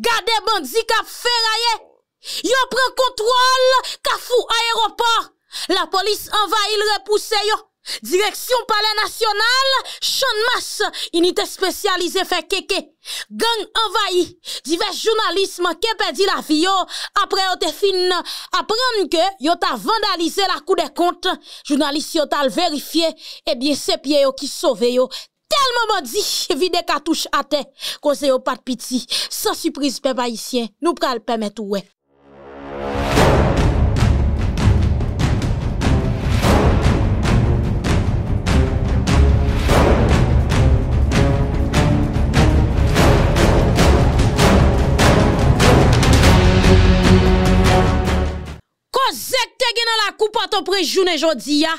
Gade bandi ka fè raye, yo pren kontrol, ka fou aéroport, la polis envahi l repouse yo, direksyon pale nasyonal, chan mas, inite spesyalize fè keke, gang envahi, divers jounalisme ke pedi la vi yo, apre yo te fin nan, apren ke yo ta vandalize la kou de kont, jounaliste yo tal verifiye, ebyen eh sepye yo ki sove yo. Tel mò mò di, vide katouche ate. Kose yo pat piti, sa sürpriz pe bayisyen, nou pral pemet ouwe. Kose k te gen nan la koupa ton prejoun e jodi ya?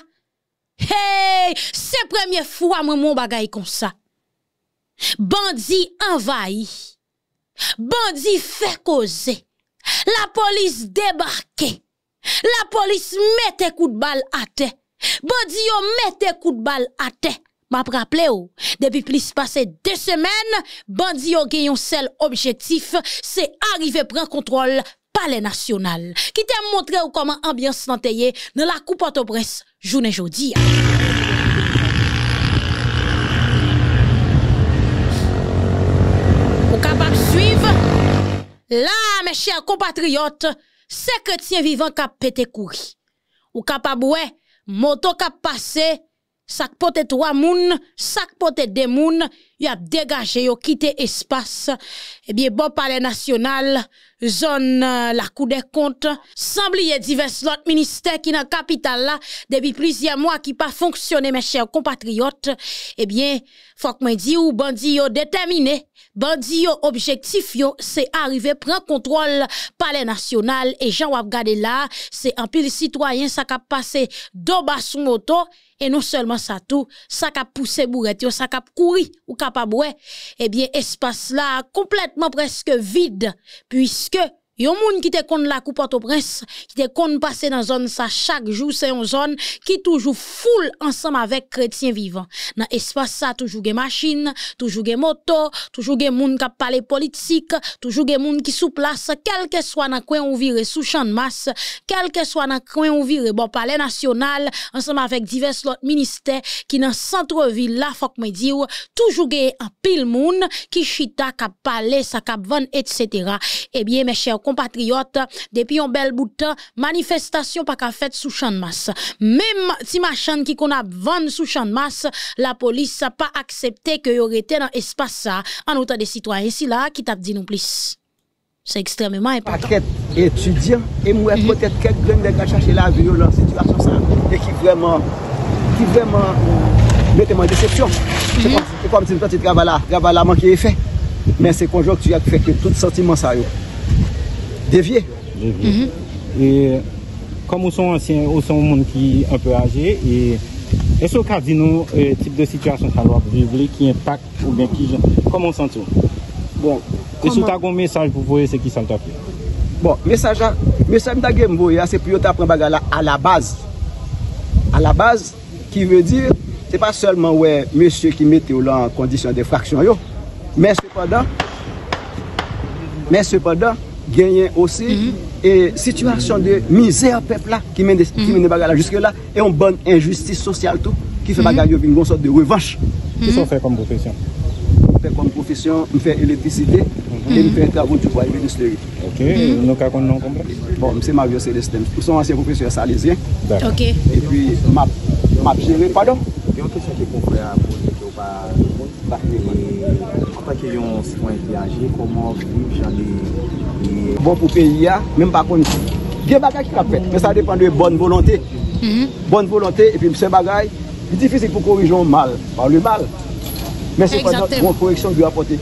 Hey, se premiye fwa mwen moun bagay kon sa, bandi envayi, bandi fe koze, la polis debake, la polis mette kout bal ate, bandi yo mette kout bal ate, ma praple yo, debi plis pase de semen, bandi yo genyon sel objektif, se arrive pren kontrol. pale nasyonal, ki tem montre ou koman ambyans lanteye nan la koupote brez, jounen joudi. Ou kapab suive, la, me chèr kompatriyot, seke tsyen vivan kap pete kouri. Ou kapab ouè, moto kap pase, sakpote twa moun, sakpote de moun, ou kapab ouè, y a dégagé, a quitté espace, eh bien, bon palais national, zone euh, la Cour des comptes, sans oublier divers autres ministères qui dans capitale là, depuis plusieurs mois qui pas fonctionné, mes chers compatriotes, eh bien, faut que moi dit ou bandit yo déterminé, bandit yo objectif yo, c'est arriver, prendre contrôle palais national, et Jean Wabgade là, c'est un pile citoyen, ça qui a passé d'oba sous moto, et non seulement ça tout, ça a poussé yo, ça qui a couru, ou qui capable, eh bien, espace là, complètement presque vide, puisque Yon moun qui te kon la coupe au prince, qui te kon passer dans zone ça chaque jour, c'est une zone qui toujours foule ensemble avec chrétiens vivants. Dans espace ça, toujours des machines, toujours des motos, toujours des moun qui parlent politique, toujours des moun qui sous place, quel que soit dans coin on vire sous champ de masse, quel que soit dans coin on vire bon palais national, ensemble avec diverses autres ministères qui dans centre-ville là, faut me dire, toujours des un pile moun qui chita, qui parle, ça, qui etc. Eh bien, mes chers compatriotes, depuis un bel bout de temps, manifestation pas qu'à faire sous champ de masse. Même si machin qui qu'on a vendu sous champ de masse, la police n'a pas accepté que y aurait été dans l'espace ça, en autant des citoyens ici là, qui t'a dit non plus. C'est extrêmement important. Paquet étudiant, et moi, mhm. peut-être quelqu'un qui gars chercher la violence, situation ça, et qui vraiment, qui vraiment, euh, mettez-moi en déception. C'est mhm. comme si le petit travail là, travail là manqué effet. Mais c'est conjoncture qui fait que tout sentiment ça, Jèvier. Jèvier. E, kom ou son ansyen, ou son moun ki un peu aje, e, esou kardino, e, tip de situasyon chalwa, pou jèvier, ki en tak, ou ben ki jèvier, kom on santi ou. Bon, esou tagon mesaj, pou voye se ki santa pi. Bon, mesaj a, mesaj mta gen mbo, e ase priyo ta pran baga la, a la baz, a la baz, ki ve dir, se pa solman ou e, mesye ki mette ou la, en kondisyon de fraksyon yo, mè se podan, mè se podan, genyen osi mhm. e situasyon de mizer pep mhm. la ki mene bagala juske la e yon ban injustis sosyal tou ki fè mhm. bagal yon vin yon sot de revanche ki son fè kon profesyon fè kon profesyon, m fè elektrisite ki m fè yon tra bon tupwa yon ministeri ok, nou ka kon nou komple bon, m se ma vyo selestem, pou son anse profesyon sa alize ok e pi map jere, padon yon te sote kon fè apone ki ou pa parten anta ki yon se mwen viage komon vi jane Bon pou peyi ya, menm pa kon, gen bagay ki trape, men sa depan de bon volante mm-hmm. Bon volante, epi se bagay, di fizik pou korijon mal, par li mal Men se kon yon korijon bi apote,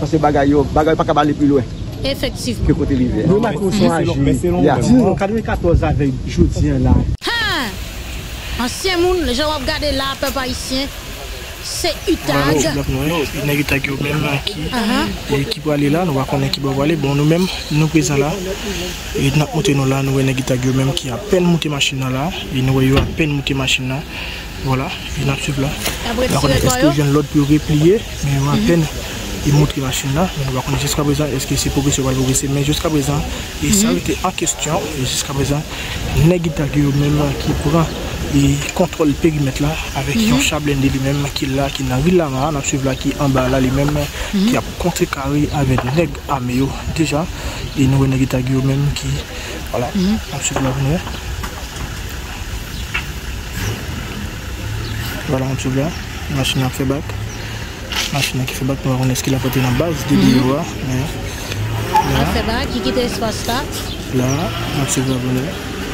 sa se bagay yo, bagay pa kabal li pi lwen Efektif Ke kote li ven Mwen mako sou anjou, ya, 10 an, 94 avek, joutien la Ansyen moun, jow ap gade la, pe pa isyen c'est Utag. Nous une même qui uh-huh. qui peut aller là, nous va sommes qui peut aller. Bon nous mêmes nous présents là et nous monter nous là, nous voyons même qui a peine monté machine là et nous voyons à peine monté machine là. Voilà, et nous suivons là. est-ce que l'autre sommes replier, mais à mm-hmm. peine. e mwotri masin la, mwen wakone jeska brezan eske se pogre se wale pogre se men jeska brezan e sa wete an kestyon jeska brezan, negi tagyo men ki pou ran, e kontrol perimet la, avek yon chablen de li men ki la, ki nan vil la man, apsev la ki an ba la li men, mhm. ki ap kontre kari avek neg mhm. a me yo, deja e nouwe negi tagyo men ki wala, apsev la vener wala apsev la, masin la febak Afebak noir, on est-ce qu'il a porté la base de l'Iowa Afebak, qui quitte l'espace là Là, Mathieu Gabonnet.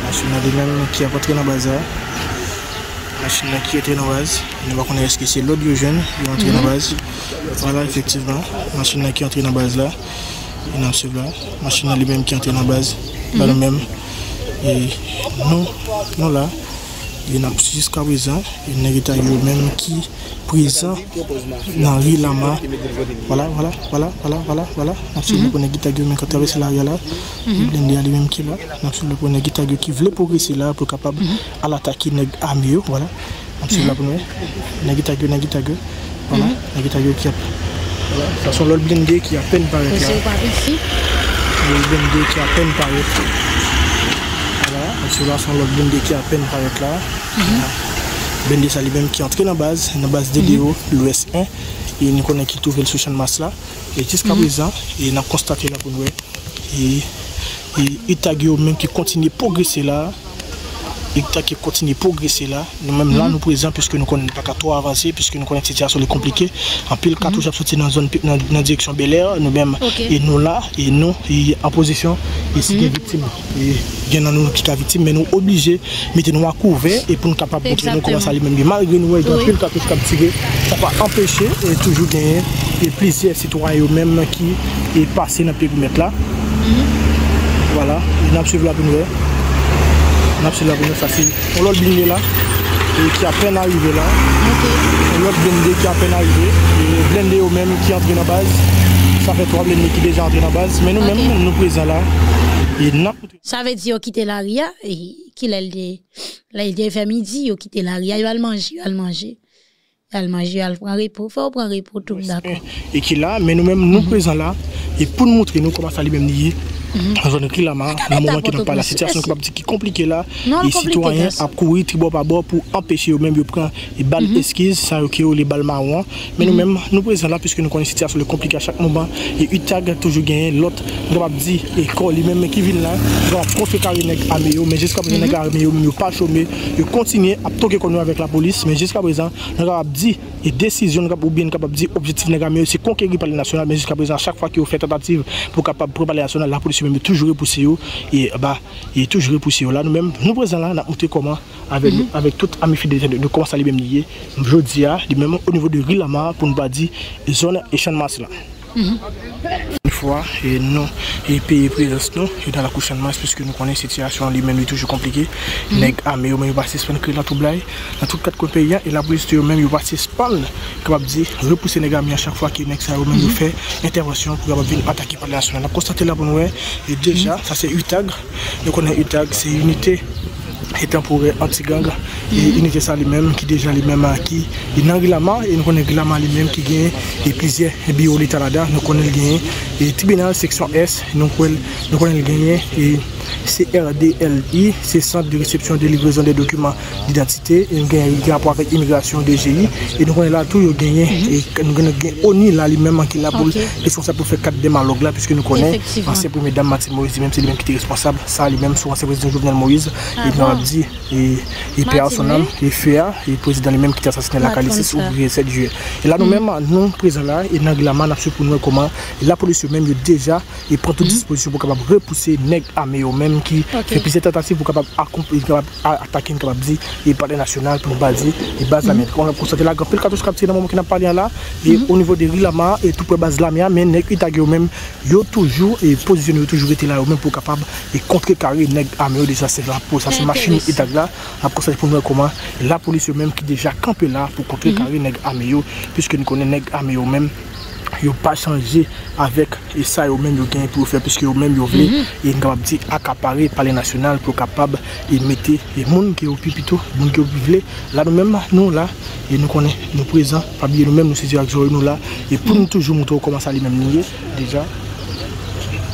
Machine là, de même qui a porté la base là. Machine là qui était dans la base. On va connaître ce que c'est l'autre jeune, mhm. qui est entré dans la base. Voilà, effectivement. Machine là qui est entrée dans la base là. Et dans ce là. Machine là lui-même qui est entrée dans la base. Pas le mhm. même. Et nous, nous là. Il Jusqu'à présent, il y a même qui présent dans Lama. Voilà, voilà, voilà, voilà, voilà, voilà. Mhm. Mhm. qui ont traversé là, il y a même qui là. qui progresser là, pour capable mhm. à l'attaquer à mieux. Voilà. Absolument, pour voilà, qui a. Voilà, ça blindé qui a peine par qui a peine par Sola de l'autre Bende qui est à peine par là. Mm -hmm. Bende qui est entré dans la base, dans la base de l'OS mhm. 1, et nous connaissons qui trouve le sous masse là. Et jusqu'à mhm. présent, il a constaté là pour nous, et, et, même qui continue de progresser là et qui continue de progresser là. Nous-mêmes là, mhm. nous présents, puisque nous connaissons pas trop avancer, puisque nous connaissons la situation compliquée. En pile, quand nous -hmm. sorti dans zone dans, direction Bel nous-mêmes, et nous là, et nous, en position, et mhm. des victimes. Il y y en a nous qui sont victimes, mais nous sommes obligés de mettre nous à couvrir et pour nous capables de nous commencer à aller même. Malgré nous, a pile, le qui capturé, ça va empêcher et toujours gagner et plusieurs citoyens eux-mêmes qui est passé dans le périmètre là. Mhm. Voilà, et nous suivons la nouvelle. On l'a absolument facile on pour l'autre bingé là, qui a peine arrivé là. Okay. L'autre blindé qui a peine arrivé. Et blindé au même qui est entré dans la base. Ça fait trois blindés qui sont déjà entrés dans la base. Mais nous-mêmes, nous présents là. Ça veut dire qu'il quitté la ria. Qu'il fait là, il a vers midi. Il quitte la ria. Il va le manger. Il va le manger. Il mange, il prend repos, il un repos tout d'accord. Et qu'il là, mais nous-mêmes, nous présents là, et pour nous montrer comment ça lui-même lié, en la main, dans moment qui pas la situation qui est compliquée là les citoyens à courir tribord par bord pour empêcher eux même de prendre les balles mhm. esquises ça les balles marron mais mhm. nous même nous présents là puisque nous connaissons la situation compliquée à chaque moment et Utag a toujours gagné l'autre on dit, et école même qui vient là on va profiter armé mais jusqu'à présent il armé ne pas chômer ils continuent à toquer nous avec la police mais jusqu'à présent on va dit, et décision ou bien capable dire objectif c'est conquérir par les nationales mais jusqu'à présent chaque fois qu'il fait tentative pour capable préparer la nationale la police toujours repoussé et bah il toujours repoussé là nous même nous présentons là on a comment avec mhm. avec toute amie fidélité de, de comment ça même je dis à, ah, même au niveau de Rilama pour nous pas dire zone échange masse là une fois, et non, et payer présence non, et dans l'accouchement, que nous connaissons cette situation lui-même, est toujours compliquée. Les mhm. armées, ils vont suspendre que dans tout blague, dans tout quatre pays, et la police, même ne sont pas suspendre, capable de dire, repousser les gars à chaque fois qu'ils sont eux fait intervention pour venir attaquer par la nationale. On a constaté là, pour ouais, et déjà, mhm. ça c'est UTAG, nous connaissons UTAG, c'est unité etan pouve anti gang inye jesa li menm ki dejan li menm aki nan glama, nou konen glama li menm ki genye e plizye biyo li talada nou konen li genye tribunal seksyon S, nou konen li genye CRDLI C'est centre de réception de livraison des documents d'identité Qui est rapporté à l'immigration des G.I. Et nous connaît là tout le dernier Et nous connaît aussi la même enquête Qui est responsable pour faire 4 démarches Puisque nous connaît Ancère Près-Médele, Maxime Moïse C'est lui-même qui était responsable Ça lui-même, c'est l'ancière président juvenile Moïse ah Il nous a bon. dit Il perd son âme Il fait un Et le président lui-même qui était assassiné La calisse est oublié 7 juillet Et là nous-mêmes, nous, mhm. prisonniers Et nous l'avons la main La police ou même, il y a déjà Il prend toute mhm. disposition Pour repousser les armés au maire même qui okay. fait tentatives pour capable attaquer une capable et parler national pour baser et base la -hmm. On a constaté la grande cartouche dans moment qui n'a pas rien là et mhm. au niveau des Rilama et tout près base Lamia mais nèg itagé même yo toujours et positionné toujours été là même pour capable et contrecarrer nèg armé déjà c'est là pour ça c'est machine itag là a constaté pour nous comment la police même qui déjà campé là pour contrecarrer mhm. nèg armé puisque nous connaissons nèg armé même ils pas pas changé avec ça et même ont gain pour faire puisque yo même yo vle mm -hmm. e Pour wap les akapare pour nasyonal pou kapab nous mette nous, là, nous yo nous là, nous là nous nous nous la et nous nous nous nous Pour nous, nous même nous nous nous nous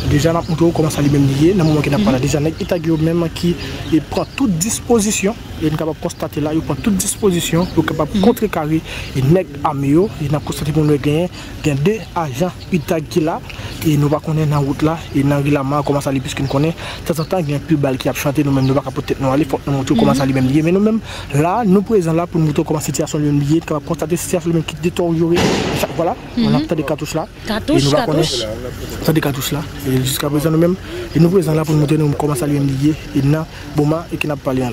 déjà na moto commence à lui-même lié le moment qu'il n'a pas mhm. déjà na itagi même qui il prend toute disposition il est capable de constater là il prend toute disposition pour capable mhm. contrecarrer et nèg amio il n'a constaté pour nous gagner gain deux agents qui là et nous pas connaître dans route là et dans main, commence à lui puisqu'il connaît de temps en temps il y a plus balle qui a chanté nous même nous pas peut-être nous aller faut nous moto commence à lui-même lié mais nous même là nous présent là pour nous moto comment situation lui lié capable constater situation lui qui détérioré voilà on a mhm. des cartouches là cartouches cartouches des cartouches là jusqu'à présent, nous-mêmes, nous présentons là pour nous montrer comment ça lui est lié. Et nous, mal et qui n'a pas parlé là.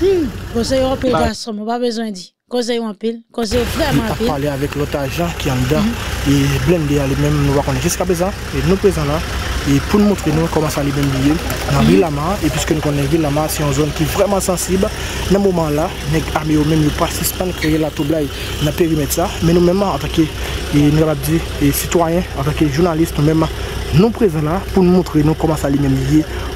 Hmm, conseil européen, bah. garçon, pas besoin de Conseil en pile, conseil vraiment On a parlé avec l'autre agent qui est en dedans hmm. et blindé à lui-même, nous qu'on est Jusqu'à présent, et nous présentons. là, et pour nous montrer nous comment ça allait bien lié dans mhm. ville et puisque nous connaissons ville c'est une zone qui est vraiment sensible. Dans ce moment-là, les armées même ne pas à créer la trouble dans le périmètre ça. Mais nous même en tant que et citoyens, en tant que journalistes, nous même, nous présents là pour nous montrer nous comment ça allait même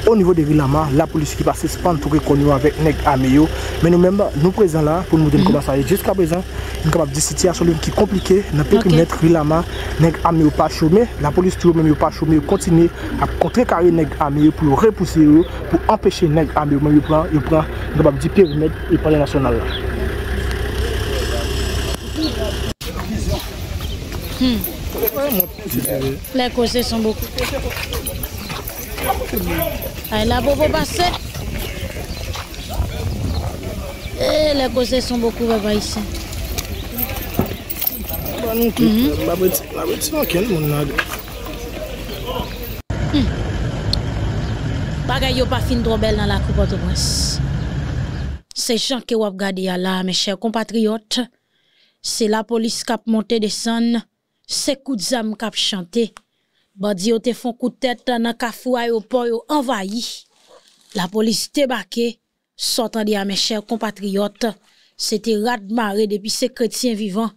au niveau de Villama, la police qui participe suspendre tout reconnaître avec Neg Améo. Mais nous même nous présents là pour nous montrer mhm. comment ça jusqu'à présent. Nous sommes capables de situation qui est compliquée dans le périmètre Villama, Neg Améo pas chômé, la police toujours même pas chômé, continue ap kontre kare neg ame yo pou repouse yo pou empeshe neg ame yo mwen yo pran yo pran nga bab dipev neg yon pale nasyonal la le koze son boku ay la bo bo basen e le koze son boku beba isi la weti vanken moun nag bagay yo pa fin trop belle dans la coupe de prince Ces gens que vous regardez là, mes chers compatriotes, c'est la police qui a monté des sons, c'est coup de zam qui a chanté. Bandi yo te font coup de tête dans kafou aéroport yo envahi. La police débarqué, sortant de mes chers compatriotes, c'était radmaré depuis ces chrétiens vivants,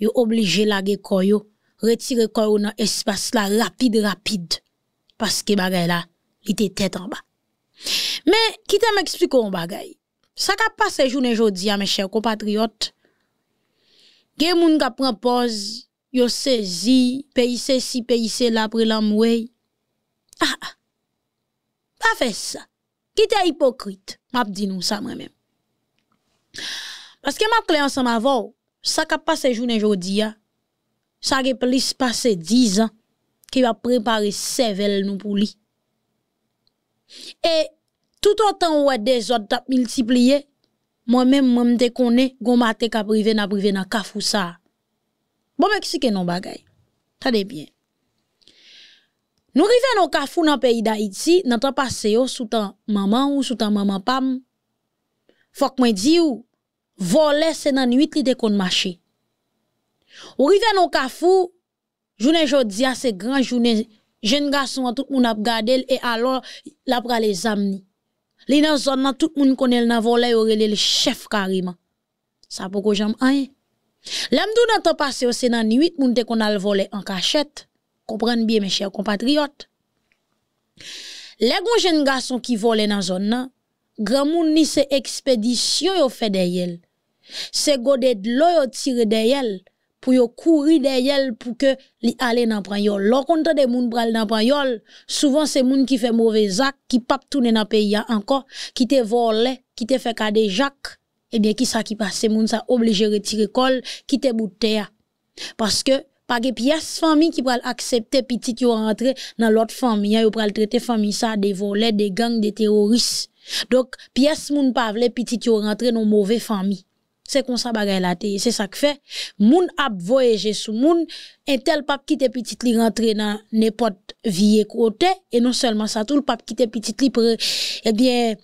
yo obligé laguer koyo, retirer koyo dans espace là rapide rapide parce que bagay là il était tête en bas. Mais, qui t'a m'explique un bagay? Ça qu'a passé journée aujourd'hui, mes chers compatriotes, gè gens qui prend pause, yo saisi, pays ceci, pays cela, après l'amoué. Ah, ah. Pas fait ça. Qui à hypocrite? M'a dit nous ça, moi-même. Parce que m'a clé ensemble ce ça qu'a passé journée aujourd'hui, ça qui plus passé dix ans, qui a préparé ses nous pour lui. E tout an tan ou wè de zot tap multipliye, mwen mè mwen mdekone gomate ka prive nan prive nan kafou sa. Bon mè kisi ke non bagay. Tade bien. Nou rive nan kafou nan peyi da iti, nan tapase yo soutan maman ou soutan maman pam, fok mwen di ou, vole senan 8 li dekon mache. Ou rive nan kafou, jounen jodi ase gran, jounen... jeune garçon tout le monde a regardé et alors a pris les amis dans zone tout le monde connaît le volé le chef carrément ça pourquoi j'aime rien lhomme tout dans temps passé c'est dans nuit il qu'on a volé en cachette comprenez bien mes chers compatriotes les gros jeunes garçons qui volent dans la zone, grand monde ni se expédition fait de yel. de l'eau tire de yel pour yo courir derrière pour que li aller dans Lorsqu'on l'autre des monde pral dans pays, souvent c'est monde qui fait mauvais actes qui pas tourner dans pays encore qui te volé qui te fait des Jacques et eh bien qui ça qui passe monde ça obligé retirer col qui te terre. parce que pas de pièces famille qui pral accepter petit yo rentrer dans l'autre famille Ils pral traiter famille ça des volets des gangs des terroristes donc pièces monde pas vle petit yo rentrer dans mauvais famille c'est comme ça bagaille la teye. C'est ça que fait. Moun a voyager sous moun. Un tel pape qui était petit li rentré dans n'importe vie côté. Et non seulement ça, tout le pape qui était petit li et eh bien,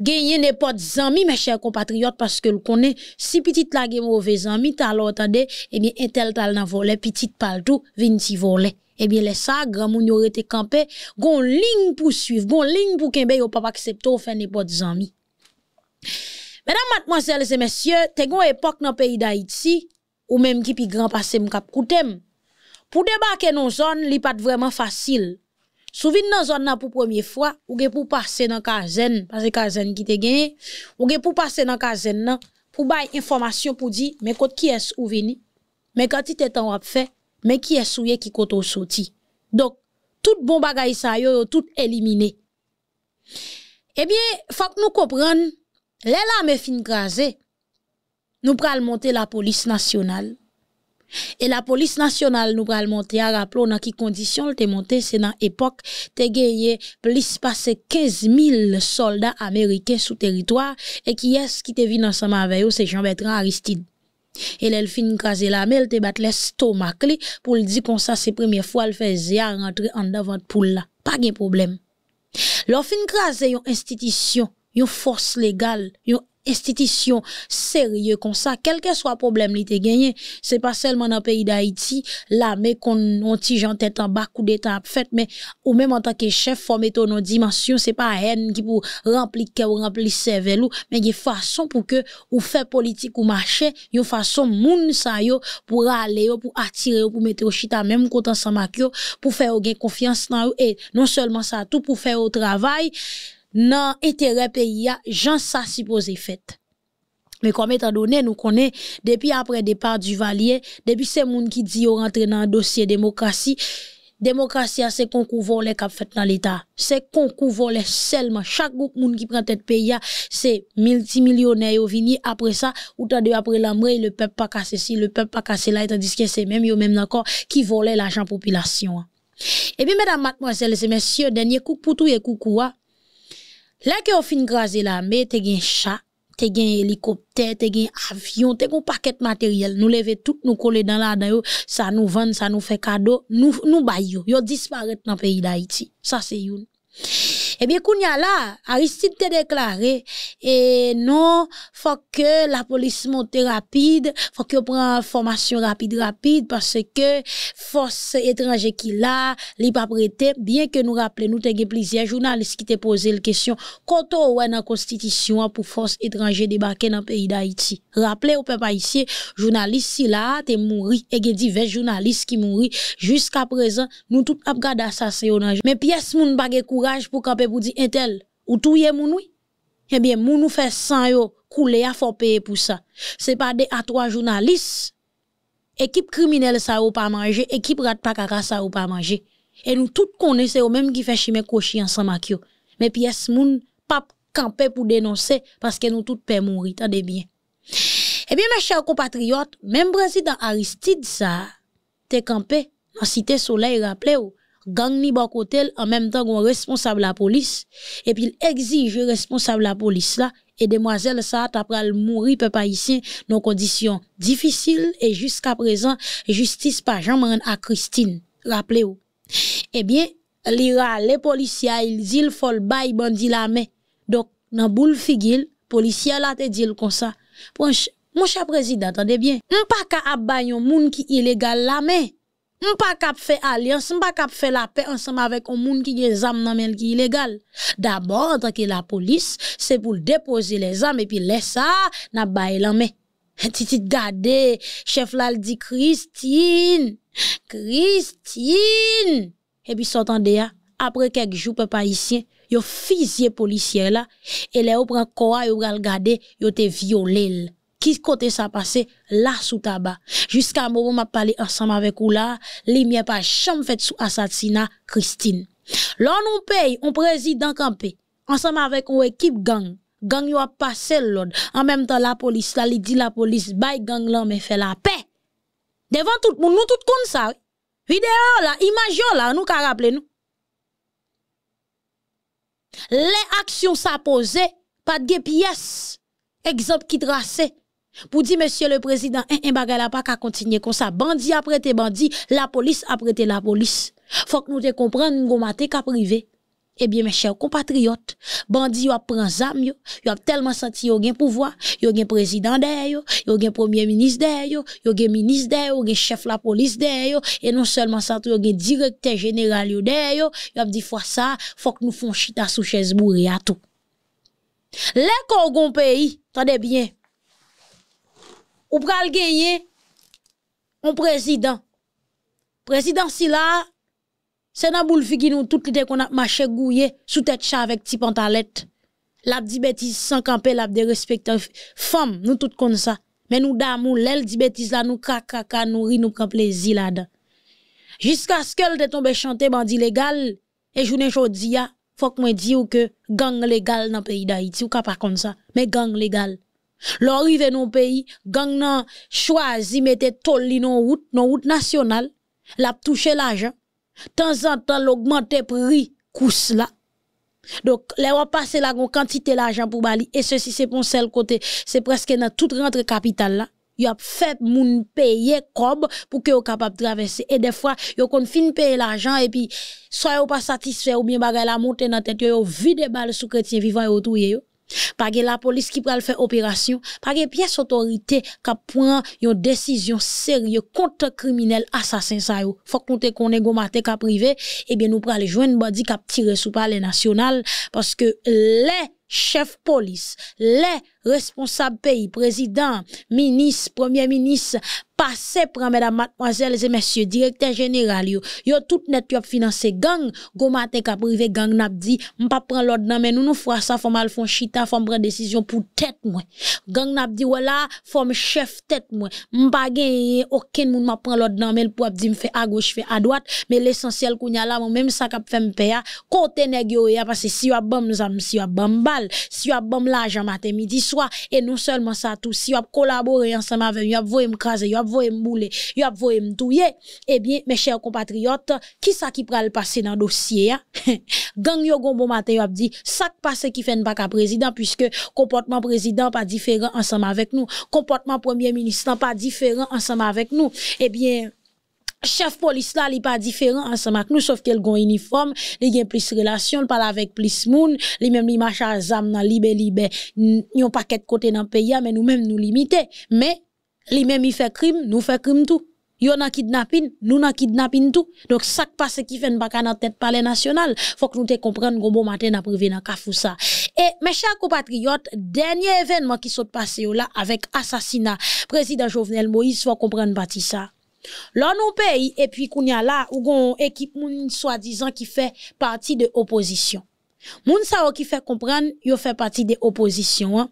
gagner n'importe zami, mes chers compatriotes, parce que le connaît, si petite la mauvais ami, t'as l'entendé, eh bien, un tel tal dans voler petit pal tout, ti voler eh bien, les ça, grand moun yon été campé, gon ligne pour suivre, gon ligne pour qu'un yo pas accepter ou faire n'importe zami. Mesdames, mademoiselles et messieurs, t'es gon époque dans pays d'Haïti ou même qui pi grand passé m koutem. Pour débarquer dans zone, li pas vraiment facile. Souvin nan zone nan pour première fois, ou ge pou passer nan kazen, que kazen qui te genye, ou ge pou passer nan kazen nan, pou bay information pou di, mais kote ki est ou vini, Mais kati te tan wap fè, mais ki es souye sorti. ki kote ou sorti. Donc, tout bon bagay sa yo yo tout il eh faut que nous comprenions les larmes fin crasé. nous pral monter la police nationale. Et la police nationale nous pral monter à rappeler dans quelles conditions elle t'est montée, c'est dans l'époque, t'es gagné plus passé 15 000 soldats américains sous territoire, et qui est-ce qui te venu ensemble avec eux, c'est Jean-Bertrand Aristide. Et elle fin crasé la elle te bat l'estomac pour le dire comme ça, c'est première fois qu'elle fait zia rentrer en devant poule là. Pas de problème. l'armée fin crasé une institution, yon force légale, yon institution sérieux comme ça, quel que soit le problème li te gagné, c'est pas seulement dans le pays d'Haïti, là, mais qu'on on tige en tête en bas, coup d'état fait, mais, ou même en tant que chef, formé ton nos dimension, c'est pas haine qui pour remplir ou remplir ses ou, mais une façon pour que ou faire politique ou marché, une façon moun sa yo, pour aller pour attirer pour mettre au chita même côté ensemble pour faire gain confiance dans et non seulement ça, tout pour faire au travail, nan intérêt pays sais jan sa supposé fait mais comme étant donné nous connaît depuis après départ du valier depuis ces gens qui dit rentrer dans dossier démocratie démocratie c'est concours volé les fait dans l'état c'est concours volé seulement chaque groupe moun qui prend tête pays c'est multimillionnaire au vini après ça ou tande après le peuple pas cassé si le peuple pas cassé là tandis que c'est même yo même encore qui volait l'argent population et bien mesdames mademoiselles et messieurs dernier coup pour tout et coucou hein. Là que fini fin graser la me, te un chat, te un hélicoptère, te un avion, te un paquet matériel. Nous lever tout, nous coller dans la dedans ça nous vend, ça nous fait cadeau, nous nous baillons. disparaître dans le pays d'Haïti. Ça c'est une. Eh bien, quand y a là, Aristide t'a déclaré, et eh, non, faut que la police monte rapide, faut que prenne formation rapide, rapide, parce que force étrangère qui l'a, li pas bien que nous rappelons, nous avons plusieurs journalistes qui t'a posé la question, quand on dans la constitution pour force étranger débarquer dans le pays d'Haïti. Rappelez au peuple haïtien, journaliste si là, t'es mouru, et y divers journalistes qui mouru, jusqu'à présent, nous tout avons gardé Mais pièce moun courage pour camper dit dire intel ou y moun oui. Eh bien, mounou nous fait yo couler à faut payer pour ça. C'est pas des à trois journalistes. Équipe criminelle ça ou pas manger, équipe rat pas kaka ça ou pas manger. Et nous tous connaissons même qui fait chimer cochi ensemble avec yo. Mais pièce moun pas camper pour dénoncer parce que nous tous paix mourir, tendez bien. Eh bien, mes chers compatriotes, même président Aristide ça, t'es campé dans Cité Soleil, rappelez-vous, gang ni bon en même temps qu'on responsable la police et puis il exige responsable la police là et demoiselle ça pral mourir pas ici dans conditions difficiles et jusqu'à présent justice pas jamais à Christine rappelez-vous eh bien l'ira les policiers ils disent il faut le bail bandi la main donc dans boule policier là te dit comme ça mon cher président attendez bien on pas qu'à un moun qui illégal la main on pas cap faire alliance on pas cap faire la paix ensemble avec un monde qui a des armes dans mel qui illégal d'abord tant que la police c'est pour déposer les armes et puis laisser ça n'a bail en main tu le chef là dit Christine Christine et puis s'entendez ya, hein, après quelques jours papa ici yo fisier policier là et les au prend quoi yo regarder yo te violer qui côté ça passé là sous tabac jusqu'à moment m'a parlé ensemble avec ou là lumière pas chambre fait sous assassinat Christine là on paye on président campé ensemble avec une équipe gang gang yo a passé l'ordre en même temps la police là dit la police bye gang là mais fait la paix devant tout le monde nous tout comme ça vidéo là image là nous ka rappeler nous les actions s'apposaient. pas de pièces exemple qui tracé pour dire, monsieur le président, un bagala pas qu'à continuer comme ça. Bandit après prêté bandit, la police après prêté la police. Faut que nous te comprenions, nous maté qu'à privé. Eh bien, mes chers compatriotes, bandits yo pris zam yo, yo tellement senti yo gen pouvoir, yo gen président derrière yo, yo gen premier ministre derrière yo, yo gen ministre derrière yo, gen chef la police derrière et non seulement ça, yo gen directeur général yo derrière yo, yo dit fois ça, faut que nous fassions chita sous chaise bourrée à tout. Les Congolais pays, attendez bien, ou pral gagner un président. Président si là, c'est dans boule qui nous tout l'idée qu'on a marché gouillé sous tête chat avec petit pantalette. L'a dit bêtise sans camper, l'a de respecte femme, nous tout comme ça. Mais nous d'amour, l'elle dit bêtise là, nous kakaka, nous ri, nous prend plaisir là-dedans. Jusqu'à ce qu'elle te tombe chanter bandit légal, et journée jodi faut que moi ou que gang légal dans le pays d'Haïti, ou pas comme ça, mais gang légal. Lorsqu'ils dans le pays, gang choisi mette tol non route, non route nationale, la touche l'argent. Temps en temps, l'augmenter prix, kous là. Donc, les ou passe la quantité l'argent pour Bali, et ceci c'est pour seul côté, c'est presque dans toute rentre capitale là. il a fait moun payer kob pour que capable de traverser. Et des fois, vous kon payer l'argent, et puis, soit pas satisfait ou bien bagay la monte dans tête, yon vide bal sous chrétien vivant autour touye pas la police qui le faire opération, pas que pièce autorité qui prend une décision sérieuse contre criminel assassin ça yo. Faut qu'on te connaît go privé, et eh bien nous pral joindre bandi qui tirer sous palais national parce que les chefs police, les responsable pays, président, ministre, premier ministre, passé prend mesdames, mademoiselles et messieurs, directeur général, yo, yo tout net yo financé gang, go matin ka privé gang n'a dit, m'pa prend l'ordre nan mais nous nous fera ça, faut mal font chita, faut prendre décision pour tête moi. Gang n'a dit voilà, faut me chef tête moi. M'pa gagné aucun moun m'a prend l'ordre nan mais pour dire me fait à gauche, fait à droite, mais l'essentiel qu'on y a là, même ça cap fait me payer, côté nèg yo parce que si yo a bam si yo a bam balle, si yo a bam l'argent matin midi soi. Et non seulement ça tout, si vous collabore ensemble avec vous, vous avez m'craser, vous avez m'bouler, vous me m'touiller. Eh bien, mes chers compatriotes, qui ça qui pral passer dans le dossier? Hein? Gang yo gombo matin, yo dit, ça qui passe qui fait pas président, puisque comportement président pas différent ensemble avec nous. Comportement premier ministre pas différent ensemble avec nous. Eh bien, chef police là, il pas différent ensemble avec nous, sauf qu'elle a un uniforme, il a plus relations, il parle avec plus moun, il même il marche à zam dans libé libé, a pas côté dans le pays, mais nous même nous limiter. Mais, lui même il fait crime, nous fait crime tout. Yo nan kidnapping, nous nan kidnapping tout. Donc, ça qui passe qui fait une dans tête palais national. Faut que nous te comprenne qu'on bon matin après venir dans ça. Et mes chers compatriotes, dernier événement qui s'est passé là avec assassinat président Jovenel Moïse, faut comprendre bâti ça. Lors nous paye, et puis qu'on y a ou gon équipe moun soi-disant qui fait partie de l'opposition. Moun sa qui fait comprendre, yo fait partie de l'opposition. Hein.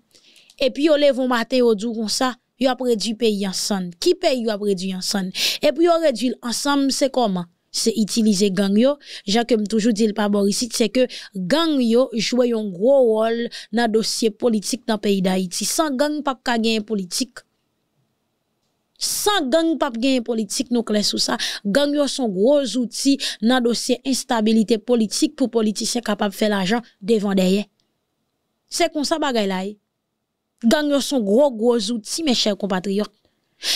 Et puis yo levon maté au dou comme ça, yo a réduit pays ensemble. Qui paye yo a réduit ensemble? Et puis yo réduit ensemble, c'est comment? C'est utiliser gang yo. Jacques comme toujours dit par pas Boris, c'est que gang yo joue un gros rôle dans le dossier politique dans le pays d'Haïti. Sans gang, pas de politique. Sans gang pas politique, politik nou ça. sou sa, gang son gros outil, nan dossier instabilité politique pour politiciens capable faire l'argent devant derrière Se kon sa bagay la e. Gang yo son gros gros outi, mes chers compatriotes.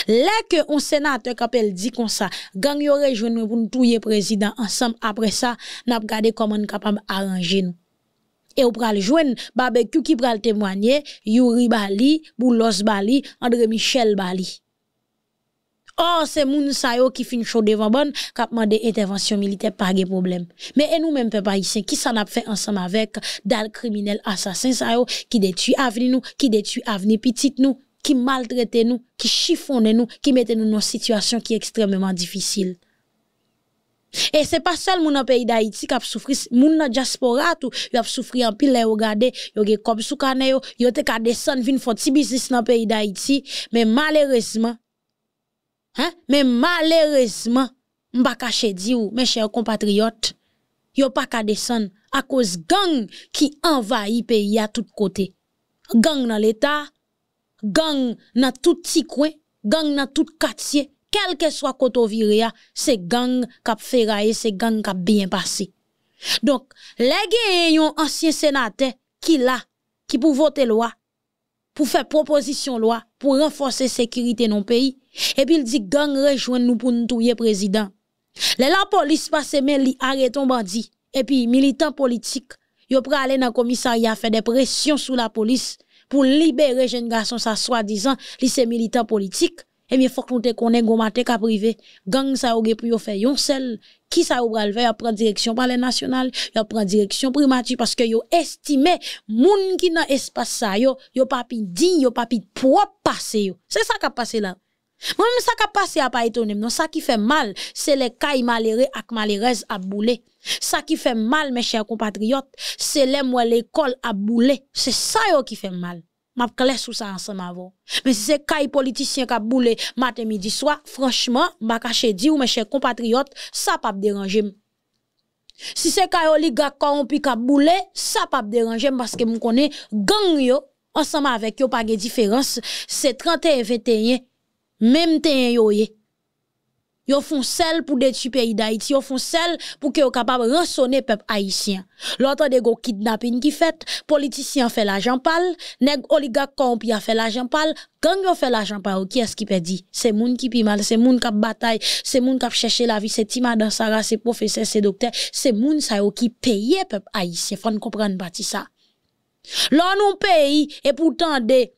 Lè que on sénateur kapel di kon sa, gang yo rejwen nou pou nou touye ensemble ça, ça. sa, comment nous capable kapam nous. Et E ou pral jouen, qui ki pral témoigner. Yuri Bali, Boulos Bali, André Michel Bali. Oh, c'est moun sa yo qui fin chaud devant bon, qui des intervention militaire, pas de problème. Mais et nous-mêmes, peuple haïtien, qui s'en a fait ensemble avec dal criminel assassin sa yo, qui détruit avenir nous, qui détruit avenir petit, nous, qui maltraite nous, qui chiffonne nous, qui mette nous dans une situation qui est extrêmement difficile. Et c'est pas seul moun dans pays d'Haïti qui a souffri. moun dans diaspora tout, y a souffri en pile, yo gade, yo ge comme sous cané yo, yo ka descendre vinn font petit business dans pays d'Haïti, mais malheureusement Hein? Mais malheureusement, m'pa caché cacher ou, mes chers compatriotes, yo pas qu'à descendre à cause gang qui envahit pays à tout côtés. Gang dans l'État, gang dans tout petit coin, gang dans tout quartier, quel que soit côté viré, c'est gang qui ferraille, c'est gang qui bien passé. Donc, les gens ancien sénateur qui là, qui pour voter loi, pour faire proposition loi, pour renforcer la sécurité dans le pays. Et puis il dit gang rejoint nous pour nous tuer président. Là la police passe mais li arrêtons bandit et puis militants politiques yo pas aller dans commissariat faire des pressions sur la police pour libérer jeune garçon ça soi-disant li c'est militant politique. Et bien, faut que nous te connaissions, gon maté privé. Gang ça ou ge yo faire yon qui ça ou faire il prend direction par les national, il prend direction primature parce que yo estimé moun qui dans espace ça yo, yo pas pi digne, yo pas propre passer C'est ça qui a passé là. Moi même ça qui a passé a pas étonné, non ça qui fait mal, c'est les cailles malheureux ak malheureuses à bouler. Ça qui fait mal mes chers compatriotes, c'est les moi l'école à bouler. C'est ça qui fait mal. Ma clair sous ça ensemble avant. Mais si c'est caille politicien qui a boulé matin midi soir, franchement, m'a caché dit ou mes chers compatriotes, ça pas déranger. Si c'est caille oligarque corrompu qui a boulé, ça pas déranger parce que je connais gang yo ensemble avec yo pas de différence, c'est 31 et 21 même temps yo Yo font sel pour détruire pays d'Haïti, yo font sel pour que yo capable rançonner peuple haïtien. L'autre des go kidnapping qui fait, politicien fait l'argent pâle, nèg oligarque corrompu a fait l'argent pâle, gang yo fait l'argent pâle, qui est-ce qui perdit? C'est moun qui pi mal, c'est moun qui bataille, c'est moun qui cherché la vie, c'est Timadan Sarah, c'est professeur, c'est docteur, c'est moun ça yo qui paye peuple haïtien. Faut comprendre parti ça. L'on nous paye et pourtant des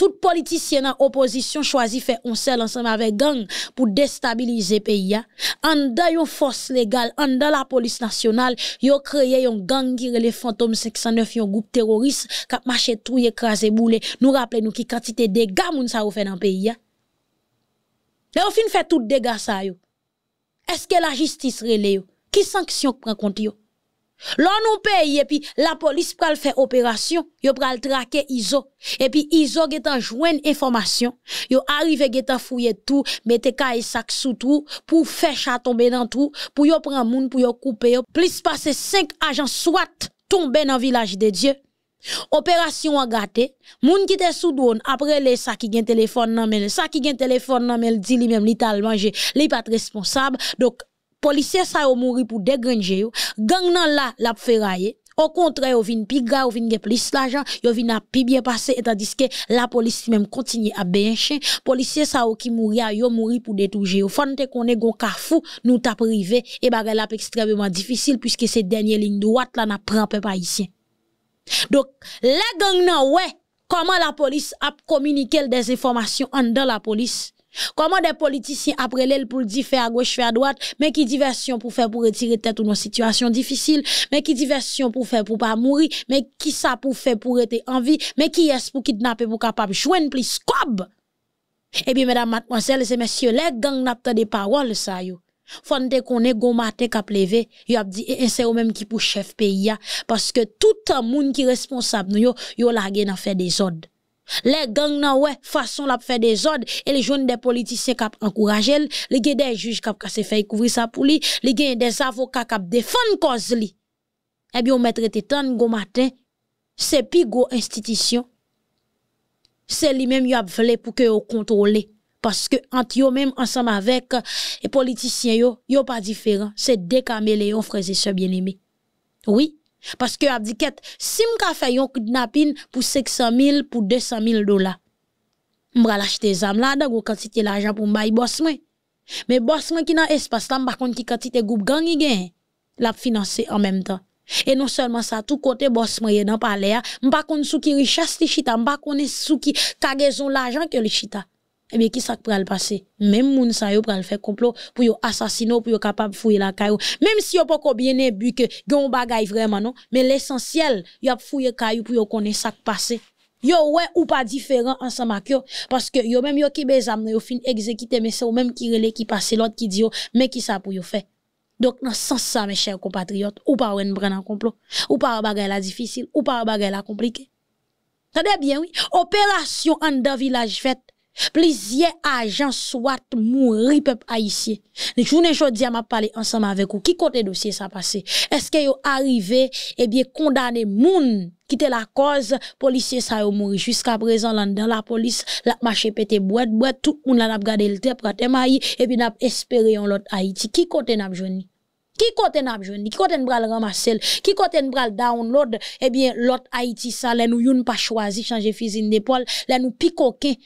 tout politicien en opposition choisi faire un seul ensemble avec gang pour déstabiliser pays en dans une force légale en dans la police nationale yo créé un gang qui les fantômes 509 un groupe terroriste qui marché tout écraser bouler. nous rappelons nous qui quantité de dégâts moun ça fait dans pays Là au fait tout dégâts ça est-ce que la justice relè yo qui sanction prend contre l'on nous paye, et puis la police pral faire opération, yo pral traquer ISO. Et puis ISO getan joindre information, yo arrive getan fouiller tout, mette un sac sous tout, pour faire chat tomber dans tout, pour yo prendre moun, pour yo couper yo. Plus passer 5 agents soit tomber dans village de Dieu. Opération a gâté, moun qui te sous drone après les sacs qui gen téléphone nan mel, sacs qui gen téléphone nan mel, dit lui même li tal Il li pas responsable. Donc policiers ça ont mouru pour dégranger gang nan là l'a ferraillé au contraire, ils viennent plus tard, ils viennent plus l'argent, ils viennent a plus bien passer, tandis que la police même continue à bien chien. Policiers ça qui a yo mouri pour détouger. Au fond, te qu'on est gon nous t'a privé, et bagay la extrêmement difficile, puisque ces dernières lignes droites là n'a prend pas ici. Donc, les gang nan, ouais, comment la police a communiqué des informations en dans la police? Comment des politiciens après l'aile pour dire faire à gauche, faire à droite, mais qui diversion pour faire pour retirer tête ou nos situations difficiles, mais qui diversion pour faire pour pas mourir, mais qui ça pour faire pour rester en vie, mais qui est ce pour kidnapper pour capable joindre plus Eh bien, mesdames, mademoiselles et messieurs, les gangs pas de paroles, ça, yo. Faut te qu'on gon matin k'ap levé, yo a dit et eh, eh, c'est eux même qui pour chef pays parce que tout un monde qui responsable nous yo yo lage à faire des ordres. Les gangs nan ouais, façon la fait des ordres et les jeunes des politiciens qui encouragent, les des juges qui casser fait couvrir ça pour lui, les gen des avocats qui défendent cause li. Eh bien on mettrait tant go matin, c'est pi go institution. C'est lui-même y a voulu pour que au contrôler parce que entre eux même ensemble avec euh, les politiciens yo, yo pas différent, c'est des caméléons frères et sœurs bien-aimés. Oui, parce que abdiquette, si m'ka fait un kidnapping pour 600 000, pour 200 000 dollars, m'bra l'acheter zam là, dans quantité l'argent pour m'baï boss Mais boss qui dans espace là, m'ba contre quantité groupe gang l'a financer en même temps. Et non seulement ça, tout côté boss moi pas palais, hein. m'pa contre sous qui richesse li chita, m'pa sous qui kagezon l'argent que le chita eh bien, qui ça à le passer? Même moun sa yo pral faire complot pour yo assassiner, pour yo capable fouiller la caillou. Même si yo pas bien ébu que yon bagay vraiment, non? Mais l'essentiel, yo fouiller caillou pour yo connaître ce qui passé. Yo ouais ou pas différent ensemble avec yo. Parce que yo même yo qui bezam, yo fin exécuté, mais c'est ou même qui relè qui passe l'autre qui dit yo, oh, mais qui ça pour yo faire? Donc, dans sens ça, mes chers compatriotes, ou pas ou prendre un complot, ou pas ou bagay la difficile, ou pas ou bagay la compliqué. Tade bien, oui. Opération en dans village faite, Plusieurs agents soient morts peuple haïtien. vous dis, je vais parlé ensemble avec vous. Qui côté dossier ça passé? Est-ce que yo arrivé et bien condamné moun qui était la cause policier ça yo mouri jusqu'à présent dans la police la marché pété boîte boîte tout moun la n'a gardé le tête prater maille et puis n'a espéré en l'autre Haïti. Qui côté n'a joué? qui kote n ap qui ki kote n qui côté ki kote n bien download, Eh bien, l'autre Haïti sa, là pas choisi, pa choisi, de fizin d'épaule, nous nou pi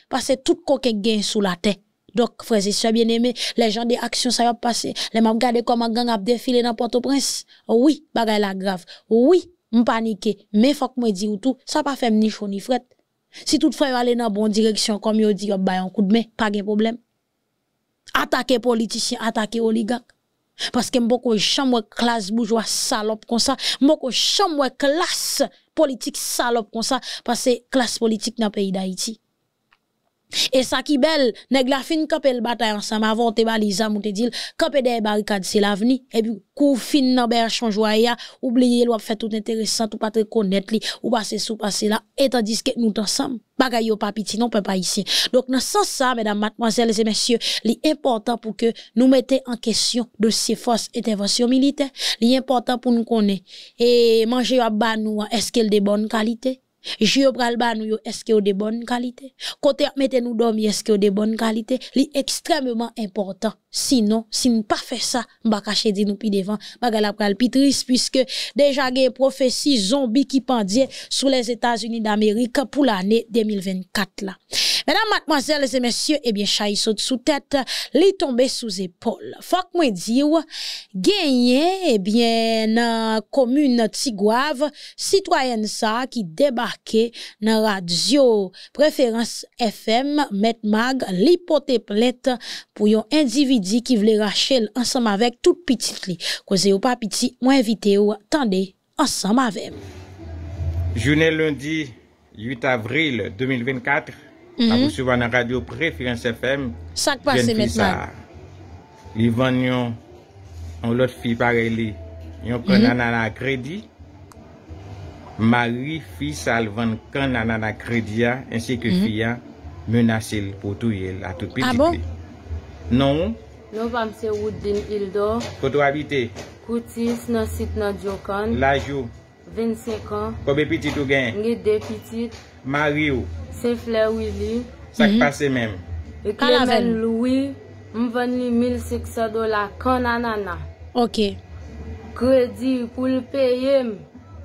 parce que tout coquin gen sous la tête. Donc, frères et sœurs bien-aimés, les gens des actions, ça va passer. Les m'a regardé comment gang a défilé dans Port-au-Prince. Oui, bagay la grave. Oui, m'paniqué. Mais faut que moi dis ou tout, ça pas fait ni chaud ni fret. Si toutefois va aller dans la bonne direction, comme vous dit, vous un coup de main, pas de problème. Attaquer politiciens, attaquer oligarques, Paske mbo ko chamwe klas boujwa salop kon sa Mbo ko chamwe klas politik salop kon sa Paske klas politik nan peyi da iti Et ça qui belle, que la fin peut le bataille ensemble avant te balisa mou te dit des barricades c'est l'avenir et puis kou fin nan berchon joya oublier fait tout intéressant ou pas très connaître li ou passer sous passer là et tandis que nous ensemble bagay yo pas petit pas ici. Donc dans sens ça mesdames mademoiselles et messieurs, l'important important pour que nous mettions en question de ces forces intervention militaire, l'important important pour nous connaître et manger à ban nous est-ce qu'elle de bonne qualité Jyo pral ba nou yo, y yo de bonne qualité? Kote est-ce qu'il y a de bonne qualités c'est extrêmement important. Sinon, si nous pas fait ça, mba kache di nou pi devan, baga la pral pi y puisque déjà une prophétie zombie qui pendait sous les états unis d'Amérique pour l'année 2024 là. Mesdames, mademoiselles et messieurs, eh bien, chahi saute sous tête, les tombe sous épaule. Fok moi dire, gagné, eh bien, nan commune Tigouave, citoyenne ça qui débarquait dans radio préférence FM, Met Mag, li pour un individu qui voulait racheter ensemble avec toute petite li. Cause yo pas petit, moi invité ou, attendez ensemble avec. Journée lundi 8 avril 2024, Mm-hmm. A pou souvan nan radyo Preference FM Chak pa se metman Yvan yon An lot fi pareli Yon kon nan nan akredi Mari fi salvan Kon nan nan akredi ya Ensi ke fi ya Menase li potou yel Non Koto habite Koutis nan sit nan djokan Lajou Koube pitit ou gen Mario Se fle wili. Sak mhm. pase men. E klemen lwi, mwen li 1,600 dola kon anana. Ok. Kredi pou l payem.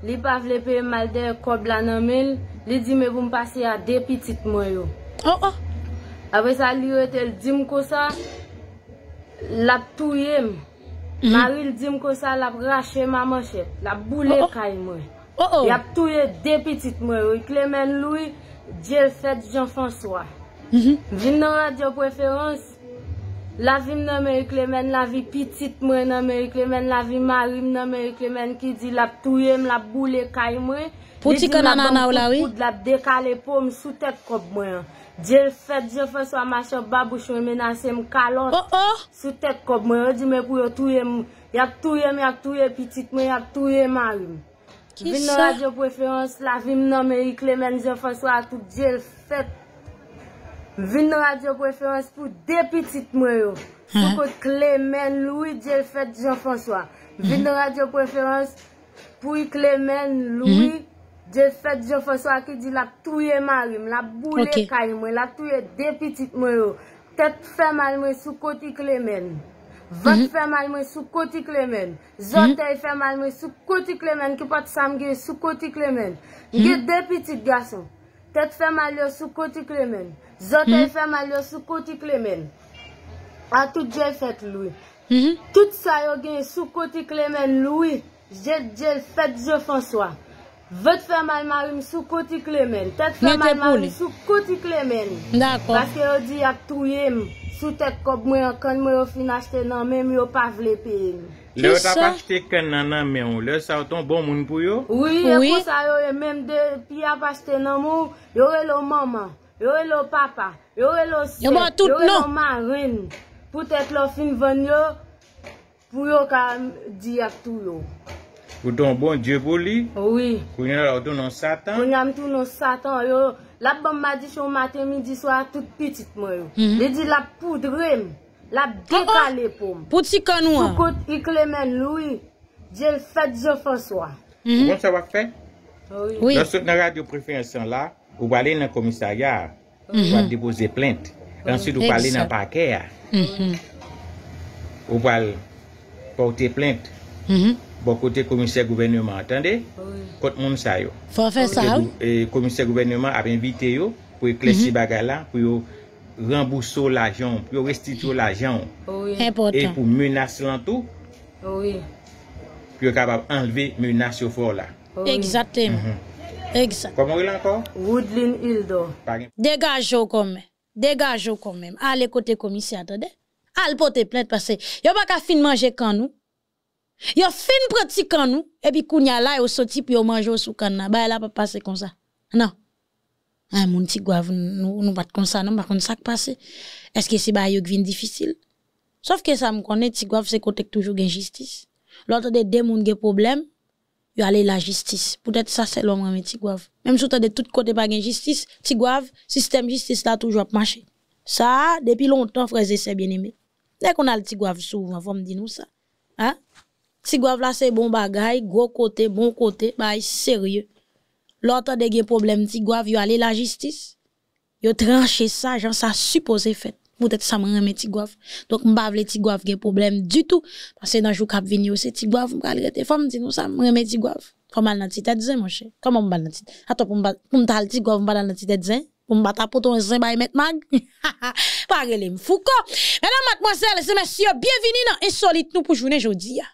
Li pa fle payem malde kob lan anamil. Li di men pou m pase ya depitit mwen yo. Oh oh. Ape sa li yote l di mkosa. Lap touyem. Mhm. Maril di mkosa lap rache mamachet. Lap boule oh, oh. kay mwen. Oh oh. Yap touyem depitit mwen yo. E klemen lwi. Dje l fèd Jean-François, mhm. vin nan radio Preference, la vi m nan Merikle men, la vi pitit mwen nan Merikle men, la vi Marim nan Merikle men, ki di la touye m, la boule kay mwen. Pouti kon nan nan w la wè? La dekale pou m sou tek kop mwen. Dje l fèd Jean-François, ma chan babou chwen men ase m kalon oh, oh! sou tek kop mwen, di men pou yo touye m, yak touye m, yak touye pitit mwen, yak touye Marim. Vin nan radyo preferans la vim nan mè yi Klemen, Jean-François, tout diè l'fèt. Vin nan radyo preferans pou depitit mè yo, soukot Klemen, Louis, diè l'fèt Jean-François. Vin nan radyo preferans pou Klemen, Louis, diè l'fèt Jean-François, ki di la touye marim, la boule kaymè, la touye depitit mè yo, tèt fè marim, soukot yi Klemen. Vot mhm. fè mal mwen sou koti klemen Zotè mhm. fè mal mwen sou koti klemen Kipot sam gen sou koti klemen mhm. Gen depiti gason Tèt fè mal yo sou koti klemen Zotè fè mal yo sou koti klemen A tout jè fèt loui Tout sa yo gen sou koti klemen loui Jè fèt yo fònswa Vot fè mal mal mwen sou koti klemen Tèt fè mal mal mwen sou koti klemen Bakè yo di ak touye m Sou tek kop mwen akon mwen yo fin aste nan men, mwen yo pa vle pe yon. Le ou ta pa aste kan nan men ou, le sa ou ton bon moun pou yo? Oui, le pou sa yo e men de pi a pa aste nan moun, yo e lo mama, yo e lo papa, yo e lo set, yo e lo ma, ren. Poutet lo fin ven yo, pou yo ka di ak tou yo. Fouton bon, Djevou li. Oui. Kounen la ou don nan satan. Kounen non la ou don nan satan. La bamba di chou maten, midi swa, tout pitit mwen yo. Mhm. Le di la poudre ah, ah. m, la depa le poum. Pouti kanouan. Soukot iklemen loui, Djevou fat, Djevou mhm. swa. Mwen sa wak fe? Oui. Nasot nan radyo prefe yon san la, ou wale nan komisaryar, ou wale depoze plente. Ansyt ou wale nan pakeya, ou wale porte plente. Mwen. Mhm. bon côté commissaire gouvernement attendez contre monde ça yo faut faire ça et eh, commissaire gouvernement a invité yo pour éclaircir les mhm. là pour rembourser l'argent pour restituer l'argent oui. et pour menacer tout oui pour capable enlever menace au fort là exactement mhm. Exact. Comment il encore? Woodlin Hildo. Dégagez-vous quand même. Dégagez-vous quand même. Allez côté commissaire, attendez. Allez porter plainte parce que vous pas qu'à fin manger quand nous. Yo fin pratique en nous, et puis kounya là, yo sorti puis yo mange sous canna. Bah là, pas passer comme ça. Non. Ah, mon petit guave, nous, nous pas comme ça, non, pas comme ça que passer. Est-ce que c'est ba yo qui difficile? Sauf que ça me connaît, petit se c'est côté toujours gain justice. L'autre des deux moun gen problème, yo aller la justice. Peut-être ça, c'est l'homme, mais petit Même si de tout côté pas gain justice, petit système justice là toujours marché. Ça, depuis longtemps, frères et sœurs bien aimé. Dès qu'on a le petit souvent, faut me dire nous ça. Hein? Tigwav la c'est bon bagay, gros côté bon côté, bay sérieux. L'autre de gen si Tigwav yo aller la justice, yo tranche sa, jan sa fait. Peut-être ça mwen reme Tigwav. Donc, mbav le Tigwav gen problème du tout. parce Pase nan jou kap vini yo se Tigwav, nous rete fam, di nou Comment mwen reme Tigwav. Koman nan ti tet zen comment Koman mbal nan ti tet? Ato pou mtal Tigwav mbal nan ti tet zen? pour me battre pour ton zin bay met mag. Parlez-moi fouko. Mesdames, mademoiselles et messieurs, bienvenue dans Insolite nous pour journée aujourd'hui. Ah.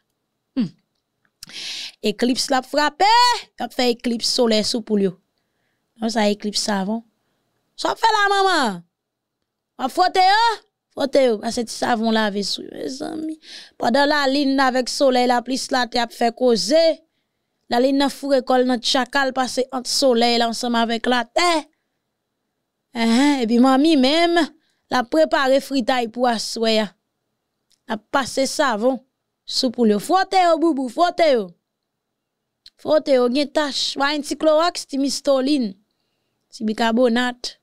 Eklips la frapè, kap fè eklips solè sou pou li yo Nan sa eklips savon Sop fè la mama A fwote yo, fwote yo A seti savon la ve sou Padè la lin nan vek solè la plis la te ap fè koze La lin nan fure kol nan tchakal pase ant solè la ansam avèk la te Ebi e mami mèm la prepare fritay pou aswe La pase savon Sou poulyo, fote yo, boubou, fote yo. Fote yo, gen tache. Wa yon ti kloroks ti mistolin. Ti bikabo nat.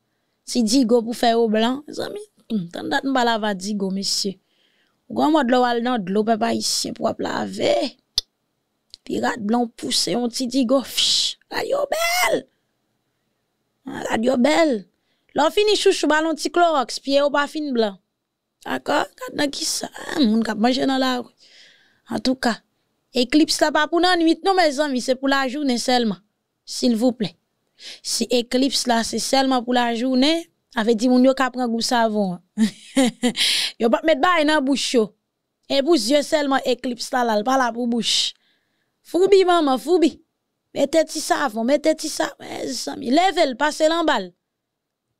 Ti digo pou fe yo blan. Zami, hmm, tan dati mbala va digo, mesye. Ou gwa mwad lo wal nan, lo pe pa isye pou wap la ve. Pi rad blan pou se, yon ti digo, fish, radyo bel. Ah, radyo bel. Lo fini chou chou balon ti kloroks, piye ou pa fin blan. Ako, kat nan ki sa, moun kat manje nan la wak. En tout cas, éclipse là pas pour la nuit, non mes amis, c'est pour la journée seulement. S'il vous plaît. Si éclipse là, c'est seulement pour la journée, avait dit mon yo ka prend goût savon. yo pas mettre baï dans bouche Et pour yeux seulement éclipse là, là pas là pour bouche. Foubi maman, foubi. Mettez ti savon, mettez ti savon, mes amis. Levez-le, passez l'emballe.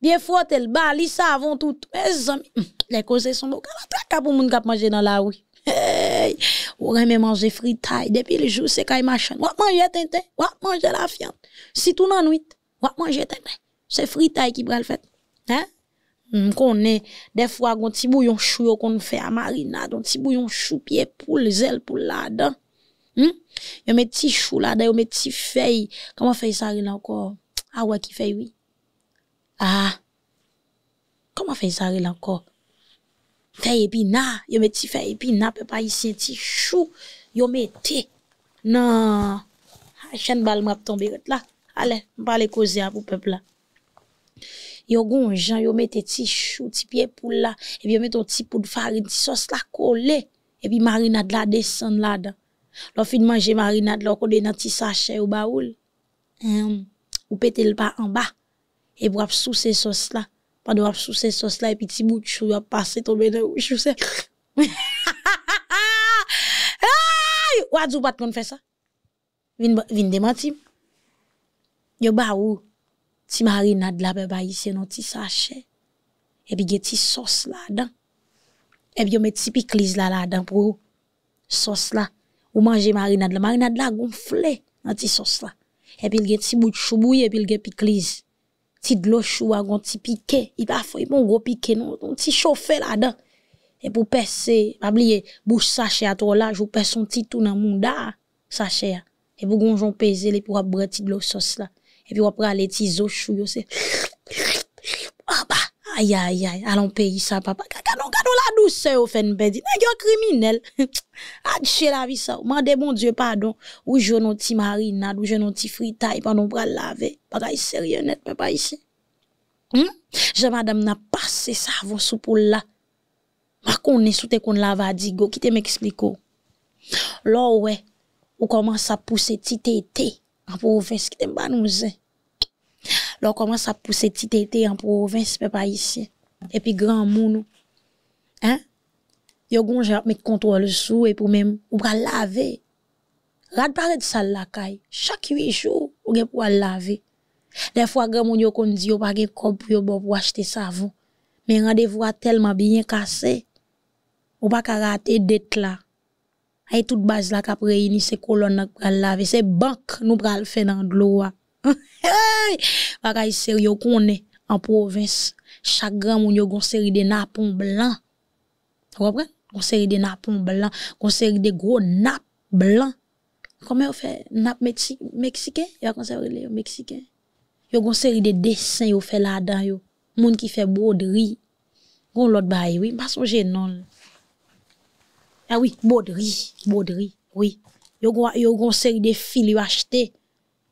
Bien frotte, le bali savon tout, mes amis. Les causes sont beaucoup. Ka pour moun kap manger dans la rue. Hey, ou remè manger fritay, depuis le jour quand il kay marche Ou manger tente ou manger la fiante Si tout nan nuit, ou manger c'est c'est qui qui pral fait Hein? M'konne, des fois, gon petit bouillon chou qu'on fait à marinade, un petit bouillon chou pied poule, zèle poule là-dedans. Hmm? Yon met ti chou là-dedans, yon met ti feuille. Comment fait-il ça encore? Ah ouais, qui fait oui. Ah. Comment fait-il ça encore? Fèy epina, yo met ti fèy epina, pe pa yisi yon ti chou, yo met te. Nan, a chen bal mrap ton birot la. Ale, mpa le koze a pou pepla. Yo goun jan, yo met te ti chou, ti pie poula, epi yo met ton ti poud farin, ti sos la kole, epi marinad la desen la dan. Lo fin manje marinad lo, konde nan ti sache ou baoul, ou pete l pa anba, epi wap sou se sos la. pas de sous ces sauce là et petit bout de chou va passer tomber dans ou chou Ay, ou a dit pas qu'on fait ça. Vin vin démentir. Yo ba ou ti marinade là ba ici non ti sachet. Et puis gè ti sauce là dedans. Et bien yo met ti piclise là là-dedans pour sauce là. Ou manger marinade là, marinade la gonflé dans ti sauce là. Et puis il gè ti bout de chou bouillé et puis il gè piclise petit de l'eau chou, un petit piqué, il va il bon gros piqué, non, un petit chauffeur là-dedans. Et pour percer, pas oublier, bouche sachet à toi là, je vous perce un tout dans mon da, ah, sachet. Et pour gonjon peser, les pour abrutir de l'eau sauce là. Et puis après, les petits eaux chou, c'est, ah, bah. Aïe, aïe, aïe, allons payer ça, papa. non, canon, la douceur, au fait, une dit, N'a ce criminel? Adieu la vie, ça. Mande bon Dieu, pardon. Ou je non ti marinade, ou je non ti fritaille, pendant pral pas Bagay sérieux, net, papa, ici. Hmm? Je, madame, n'a passé ça avant sous pour là. Ma connais sous te kon digo, qui te m'explique. Oh? Là, ouais, ou commence à pousser ti tété, en province, qui te m'banouzin. Leur commence à pousser petit été en province, mais pas ici. Et puis grand monde. Hein? Yo gon j'ai mettre contrôle sou et pour même ou pral laver. Rad parler de sale la caille. Chaque 8 jours, ou gen pour laver. Des fois grand monde yo kon di yo pa gen kop pour yo bon pour acheter savon. Mais rendez-vous a tellement bien cassé. Ou pas ka rater dette là. Et toute base là k'ap réunir c'est colonne pral laver, c'est banque nous pral faire dans l'eau. Bagay sérieux qu'on est en province. Chaque grand moun yo une série de napons blancs. Vous comprenez? Une série de napons blancs, Une série de gros nappes blancs. Comment on fait nappe mexicain? Yo conservé le mexicain. Yo série de dessins yo fait là-dedans yo. Moun qui fait broderie. Gon l'autre bail oui, pas son non. Ah oui, broderie, broderie, oui. Yo gon une série de fils yo acheter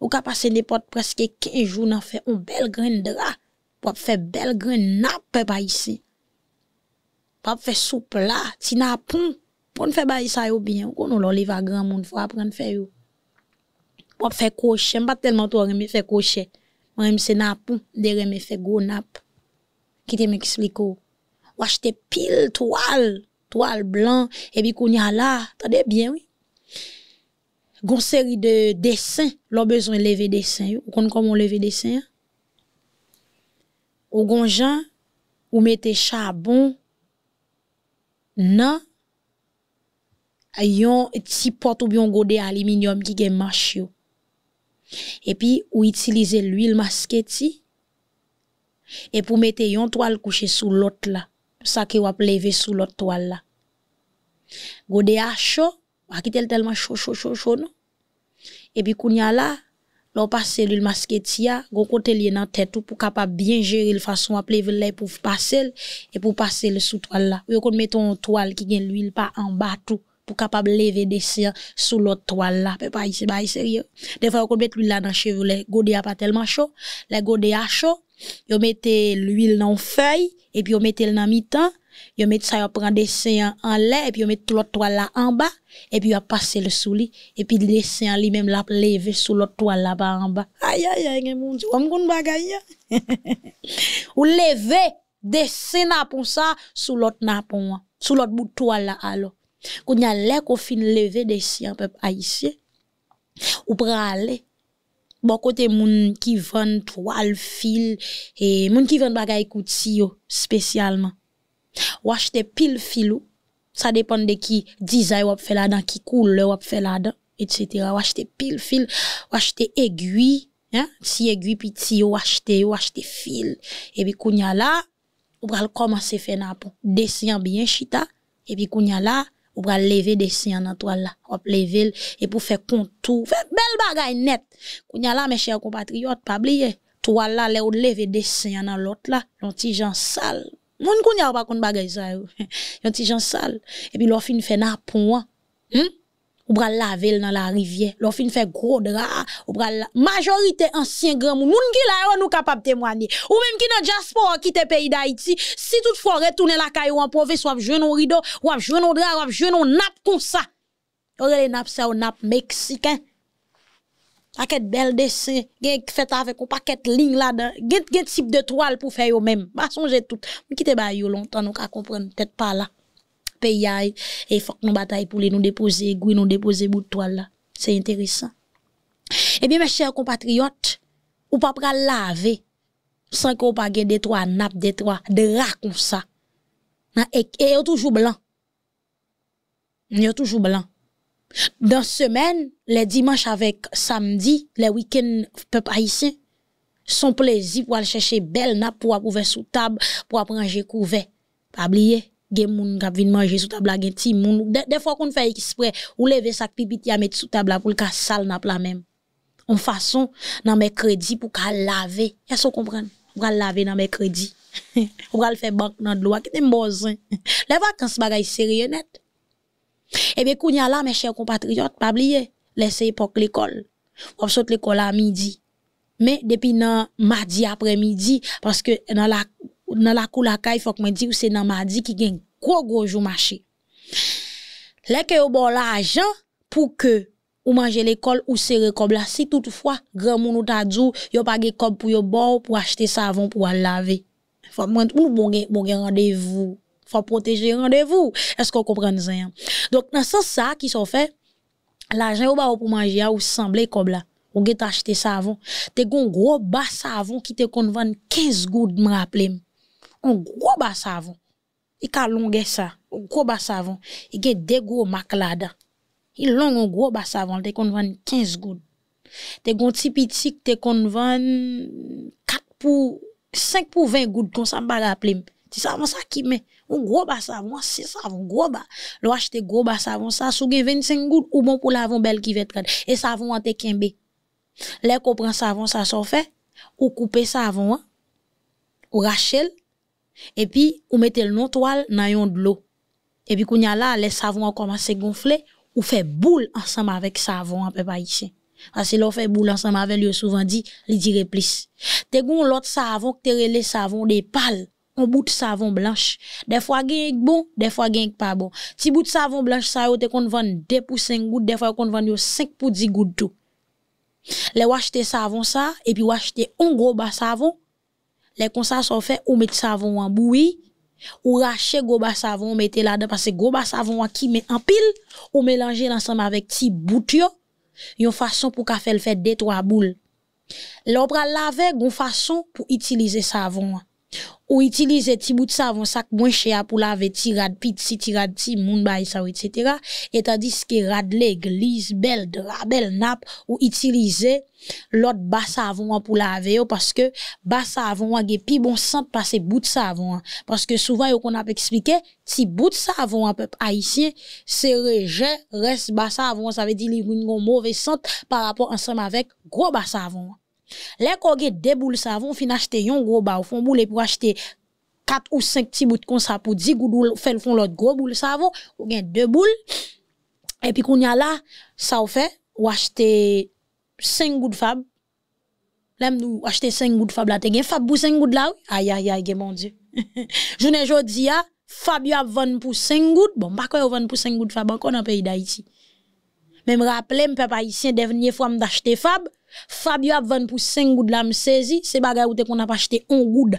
Ou ka pase ne pot preske kenjou nan fe, ou bel gren dra, wap fe bel gren nap pe pa isi. Wap fe soupla, si napon, pou nou fe ba isa yo byen, ou kon nou loli va gran moun, fwa apren fe yo. Wap fe koshe, mpa telman tou reme fe koshe, mwa reme se napon, de reme fe gounap. Kitem ekspliko, wache te pil toal, toal blan, ebi kounya la, ta de byen wey. Une série de dessins, l'on besoin de lever dessin. Vous comprenez comment lever dessin? Hein? Ou gon gens, ou mettez charbon, nan, yon petit pot ou bien de aluminium qui est marche Et puis, ou utilisez l'huile masquée et pour mettre yon toile couchée sous l'autre là. Ça qui wap lever sous l'autre toile là. Godet à chaud, pas tellement chaud chaud chaud chaud non et puis qu'on y a là l'on passe cellule masquetia gon côté lié dans tête pour capable bien gérer le façon à pleuvre pour passer et pour passer le sous toile là ou on met ton toile qui gagne l'huile pas en bas tout pour capable lever des sur sous l'autre toile là peut pas ici sérieux des fois on met l'huile là dans cheveux les godé a pas tellement chaud les godé a chaud on mettez l'huile dans feuille et puis on mettez le dans mi-temps Yo met ça, yo prend dessin en l'air, et puis yo met l'autre toile là en bas, et puis yo passé le souli et puis le dessin lui-même l'a levé sous l'autre toile là bas en bas. Aïe, aïe, aïe, mon dieu, on m'gon bagaille. Ou levé, dessin pour ça, sous l'autre napon, sous l'autre bout de toile là alors. Quand y a l'air qu'on fin levé dessin, peuple haïtien, ou aller bon côté moun qui vend toile fil et moun qui vend bagay koutsi yo spécialement Wache te pil fil ou Sa depon de ki dizay wap fel adan Ki koule wap fel adan Wache te pil fil Wache te egui Ti egui pi ti wache te Wache te fil E pi kounya la Ou pral komase fe nan pou Desenyan biyen chita E pi kounya la Ou pral leve desenyan nan toal la Hop leve l E pou fe kontou Fe bel bagay net Kounya la meche akou patriyot Pabli ye Toal la le ou leve desenyan nan lot la Lonti jan sal Moun koun ya ou kon bagay sa yo. Yon ti jan sale et puis leur fin fait na point. Hmm? Ou bral laver dans la rivière, leur fin fait gros drap, ou bral majorité ancien grand moun, moun ki la yo nou kapab témoigner. Ou même ki nan diaspora qui te pays d'Haïti, si tout toutefois retourne la caillou en province, ou je un rideau, ou ap jeune ou drap, ou ap jeune un nap comme ça. Ou les nap ça, ou nap mexicain paquet bel dessin, gen fait avec un paquet ligne là-dedans, gen, gen type de toile pour faire yo même. Pas songer tout. Mais ba yo longtemps, nous ka comprendre peut-être pas là. Pays et faut que nous bataille pour les nous déposer, goui nous déposer bout de toile là. C'est intéressant. Eh bien, mes chers compatriotes, ou pas pral laver, sans qu'on pas gen des trois nappes, des trois, de comme ça. Et, et toujours blanc. Yo toujours blanc. Dans semaine, les dimanches avec samedi, les week-ends peuple haïtien, son plaisir pour aller chercher belle nappe pour ouvrir sous table, pour ranger couvert. Pas oublier, gen moun kap vin manger sous table, gen ti moun. Des fois qu'on fait exprès, ou lever sa pipi à mettre sous table pour le cas sale nappe la même. En façon, dans mes crédits pour qu'elle laver. Est-ce qu'on comprend? Pour qu'elle laver dans mes crédits. pour qu'elle faire banque dans le l'eau, qui est Les vacances bagay sérieux net. Eh bien, kounya là, mes chers compatriotes, pas oublier, laissez époque l'école. On saute l'école à midi. Mais depuis nan mardi après-midi, parce que dans la, dans la cour il faut que me dise, c'est dans mardi qui gagne gros gros jour marché. Là que bon l'argent pour que ou manger l'école ou serrer comme là si toutefois grand monde ou t'a dit pas comme pour yo bon pour acheter savon pour laver. Faut moi bon bon rendez-vous faut protéger rendez-vous. Est-ce qu'on comprend ça? Hein? Donc, dans ce sens, ça qui sont fait, l'argent bas pour manger, ou semblait comme là. On get acheté savon. Te gon gros bas savon qui te convient 15 gouttes, me rappelle. Un gros bas savon. Il a longé ça. Un gros bas savon. Il a deux gros maclada. Il long un gros bas savon, te convient 15 gouttes. Te gon petit petit te convient 4 pour 5 pour 20 gouttes, comme ça me rappelle. C'est ça qui met on gros bas savon, c'est savon, gros bas. L'on un gros bas savon, ça, sous 25 gouttes, ou bon pour l'avon belle qui va être Et savon en te kembe. Lè qu'on prend savon, ça s'en fait. Ou couper savon, hein? ou rachel. Et puis, ou mettre e le non toile dans yon de l'eau. Et puis, qu'on y a là, les savons ont commencé à gonfler, ou fait boule ensemble avec savon, un peu pas ici. Parce que l'on fait boule ensemble avec lui, souvent dit, il dirait plus. T'es gon l'autre savon, que t'es relé savon des pales un bout de savon blanche. Des fois, gagne bon, des fois, gagne pas bon. Si bout de savon blanche, ça, yo te kon vend 2 pour 5 gouttes, des fois, vous kon vendre 5 pour 10 gouttes tout. Les acheter savon ça, et puis acheter un gros bas savon. Les comme ça sont fait, ou mettre savon en bouillie, ou rachetez gros bas savon, mettez là-dedans, parce que gros bas savon qui met en pile, ou mélanger ensemble avec petit bout yo. Yon façon pour faire le fait deux, trois boules. L'opra lave, gon façon pour utiliser savon ou utiliser ti bout de savon sac moins cher pour laver tirade petit tirade petit moun bay ça etc. et tandis que rad l'église belle la belle nappe ou utiliser l'autre bas savon pour laver parce que bas savon a pi bon sent passer bout de savon parce que souvent yo qu'on a expliqué ti bout de savon un peuple haïtien c'est rejet reste bas savon ça veut dire a une mauvais sent par rapport ensemble avec gros bas savon Lè ko ge boules savon, fin achete yon gros ba, ou fon boule pou achete 4 ou 5 petits bouts comme ça pour 10 gouttes fait font l'autre gros boule savon ou gain deux boules et puis qu'on y a là ça ou fait ou acheter 5 gouttes fab là nous acheter 5 gouttes fab là t'es gain fab pour 5 gouttes là aïe aïe aïe mon dieu journée jodi a fab y a vendre pour 5 gouttes bon pas quoi vendre pour 5 gouttes fab encore dans pays d'Haïti même rappeler me peuple haïtien dernière fois m'acheter fab Fabio a vendu pour 5 gouttes la lame saisi, c'est bagay ou qu'on a pas acheté 1 goud.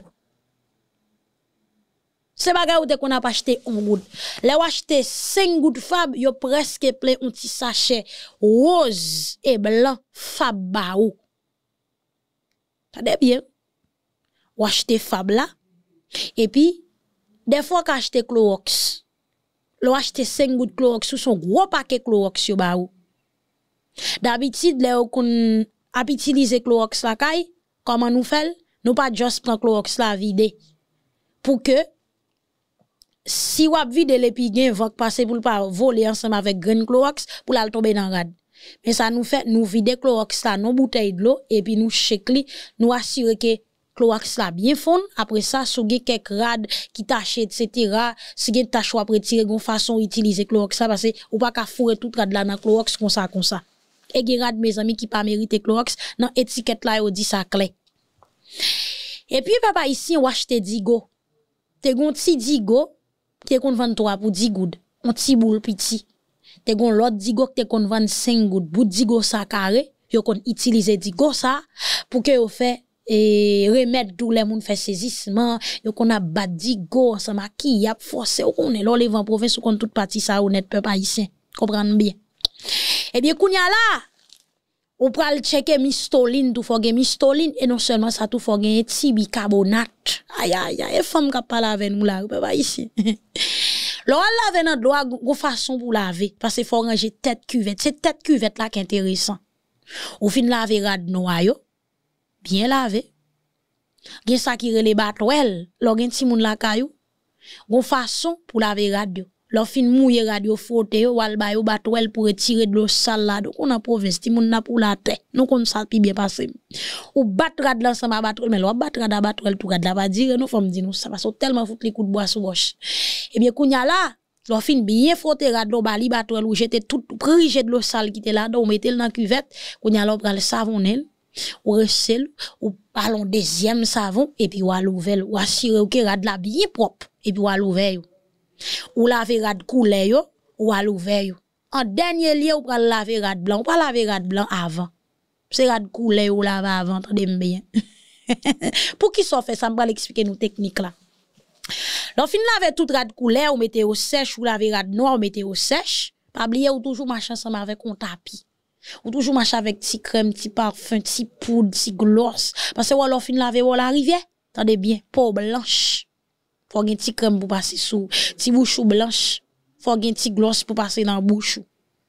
C'est bagay ou qu'on a pas acheté 1 goud. Là ou acheté 5 gouttes Fab, yo presque plein un petit sachet rose et blanc Fab baou. Tade bien. Ou acheté Fab là et puis des fois qu'acheter Clorox. Ou acheté 5 goud Clorox ou son gros paquet Clorox yo baou. D'habitude, les à utiliser Clorox la caille, comment nous faisons? Nous pas juste prendre Clorox la vider. Pour que, si vous avez vide l'épigène, vous passer pour pas voler ensemble avec Green Clorox pour la tomber dans rade. Mais ça nous fait, nous vider Clorox la, nos bouteilles d'eau et puis nous checkli, nous assurer que Clorox la bien fond. Après ça, si vous avez quelques rad qui tachent, etc., si vous avez tachou après tirer, une façon d'utiliser Clorox la, parce que vous pas qu'à fourrer tout rad là dans Clorox comme ça, comme ça et guérade mes amis qui pas mérité Clorox dans étiquette là dit ça clé. Et puis papa ici on achete digo. Te gon ti digo qui est pour 10 goud. On petit. gon l'autre digo goud. Bout digo ça carré, yo kon digo pour que yo fait et remettre fait saisissement qu'on a qui y forcé on est là les province toute partie ça honnête peuple haïtien comprendre bien eh bien kounya la, ou pral checker mistoline, tout fò gen mistoline, et non seulement sa tout fò gen Aïe, bicarbonate. aïe, ay ay, fòm ka pa lave nou la, ou ici ici. isi. Lò an lave nan dlo façon façon laver pou lave, faut faut ranger cuvette cuvette. tête cuvette là la est intéressant Ou fin lave rad nou noyau yo, bien lave. Gen sa relève rele batwel, lò gen timoun la kayou, Une façon pour laver rad leur fin mouiller radio faute wal ba yo batwel pour retirer de l'eau sale là donc on a province ti moun na pour la terre nous comme ça pi bien passé ou battra de l'ensemble à battre mais l'on batra de battre tout de la va dire nous faut me dire nous ça passe tellement foutre les coups de bois sous roche et eh bien kounya là leur fin bien frotter radio ba bali battre ou jeter tout pris jet de l'eau sale qui était là donc on mettait dans cuvette kounya là le savonnel ou recel ou parlons deuxième savon et puis ou à ou assurer ou que rad la bien propre et puis ou à ou lave rad couleur ou à l'ouvert En dernier lieu, ou pral laver rad blanc, ou pas laver rad blanc avant. C'est rad couleur ou laver avant, attendez bien. Pour qui ça fait ça, va expliquer nos techniques là. L'on fin lave tout rad couleur, ou mettez au sèche, ou lave rad noir, ou mettez au sèche. Pas oublier ou toujours marcher ensemble avec un tapis. Ou toujours marcher avec petit crème, petit parfum, petit poudre, petit gloss. Parce que ou alors fin laver ou la rivière. Attendez bien, peau blanche faut un petit crème pour passer sous, ti bouchou blanche, faut un petit gloss pour passer dans bouche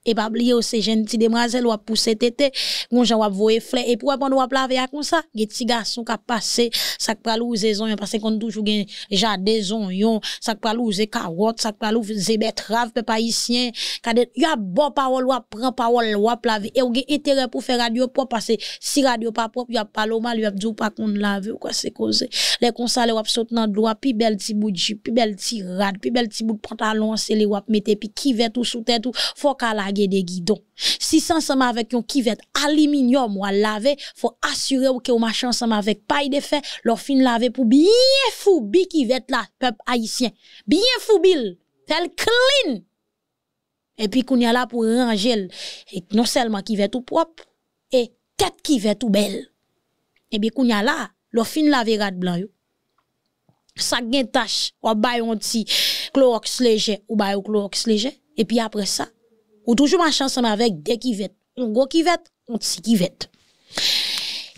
et pas oublier aussi jeune petite demoiselle ou pousser tété gon jan ou voyer fleur et pourquoi prendre ou laver à comme ça des petits garçons qui passé ça pral zon parce qu'on toujours gain jardin yon ça qui pral carotte ça qui pral user betterave peuple haïtien cadet y a bon parole ou prend parole ou laver et ou gain intérêt pour faire radio propre parce si radio pas propre y a pas mal y a dit pas qu'on laver ou quoi c'est causé les consalé ou saute dans droit puis belle petit bout de belle petit rad puis belle petit bout de pantalon c'est les ou mettre puis qui vêt tout sous tête tout faut qu'à la des guidons. Si c'est ensemble avec un kivet aluminium ou à laver, faut assurer ou que ou machin ensemble avec paille de fer, leur fin laver pour bien foubi kivet là, peuple haïtien. Bien foubil, tel clean. Et puis qu'on y a là pour ranger, non seulement kivet tout propre, et tête qui vêt tout belle. Et bien qu'on y a là, leur fin laver rad blanc yo. Ça gagne tache, ou bay un ti Clorox léger, ou bay un Clorox léger. Et puis après ça, ou toujours machan ensemble avec des vet, Un go vet, un ti eh bien vet.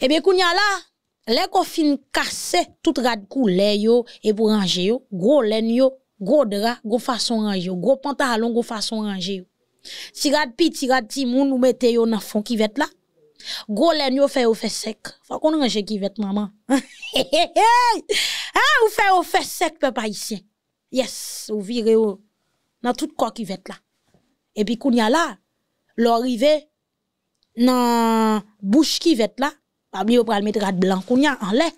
y bien, là, les fin cassés tout rad coulé, yo, et pour ranger, yo, gros len yo, gros draps, gros gros range yo, pantalon, gros façon ranger, yo. Ti rad petit rad ti moun, ou mette yo dans fond kivette. là. gros len yo fè yo fè sec. qu'on qu'on range kivette, maman. Ah, ou fait yo fait sec, peuple ici. Yes, ou vire yo Dans tout qui kivet là. Et puis, koun y la, là, rive nan bouch ki là, la, oublier yo pral mettre rad y y a lait, lait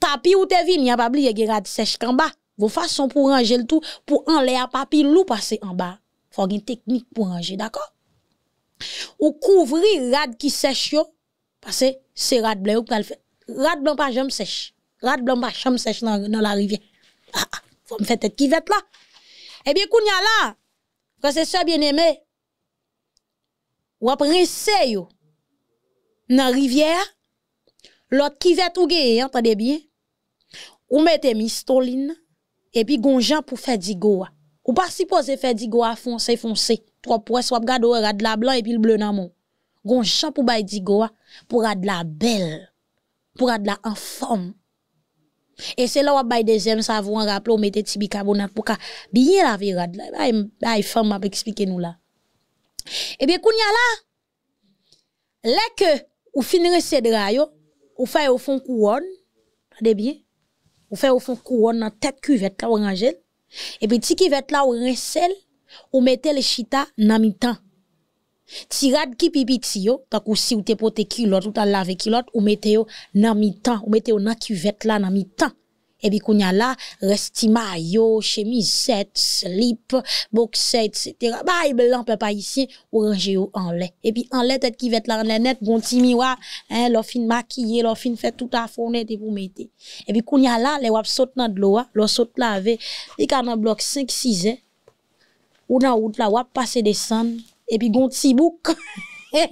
Papi ou te vin, a rade sèche ge rad sèche y bas. vos façons pour ranger tout, pour enlever à papier loup passer en bas. Faut une technique pour ranger, d'accord? Ou couvrir rad qui sèche parce que c'est rad blanc ou pral fait. Rad blanc pas jamais sèche. Rad blanc pas jamais sèche dans, la rivière. Ah, ah, faut me faire tête qui vête là. Eh bien, a là, c'est ça bien aimé, ou après un yo dans rivière, l'autre qui va tout gagner, entendez bien. Ou mettez mistoline et puis gonjan pour faire digoa. Ou pas supposé faire digoa foncé foncé Trois points soit garde ou rad la blanc et puis le bleu dans mon. Gonjan pour faire digoa pour de la belle, pour de la en forme. Et c'est là où on a deuxième savon, rappelé, on mettait petit bicarbonate pour bien la virade là. Bah, femme m'a expliqué nous là. Et eh bien, qu'on y a là, là que, ou finirez ces draps, ou fait au fond couronne, attendez bien, ou fait au fond couronne dans tête cuvette là, orangelle, et eh puis, petit cuvette là, ou rincelle, ou mettez le chita dans mi-temps. Tirade qui pipiti yo, tant que si ou te pote kilot, ou ta lave kilot, ou mette yo nan mi tan, ou mette yo nan cuvette la nan mi tan. Et puis qu'on y a là, resti maillot, chemisette, slip, boxer, etc. Bah, blanc, papa ici, range yo en lait. Et puis en lait, tête qui va là en lait net, bon petit hein, leur fin maquillé, leur fin fait tout à fond net et vous mettez. Et puis qu'on y a là, les wap saute dans de l'eau, hein, leur saute laver il y a bloc 5-6 ans, hein. ou dans route là, wap passe descendre, puis gon tibouk. hey!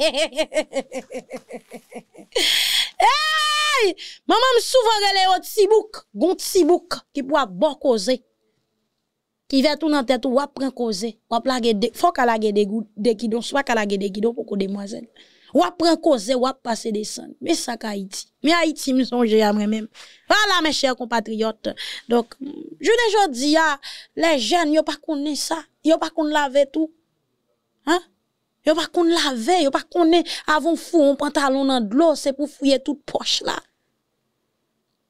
Maman m relé rele yo tibouk, gon tibouk ki qui ap bon koze. Ki ve tout nan tèt ou wap pren koze. Wap lage de, fok alage de, de kidon, swak alage de kidon pou kou demwazel. Wap pren koze, wap passe desan. Me ka Haïti. Mais Haïti me sonje à moi-même. Voilà mes chers compatriotes. Donc, je ne jodi ya, les jeunes, yo pas connaissent ça. Yo pas qu'on laver tout. Hein? Yo pas qu'on lave, yo pas qu'on avant fou un pantalon dans de l'eau, c'est pour fouiller toute poche là.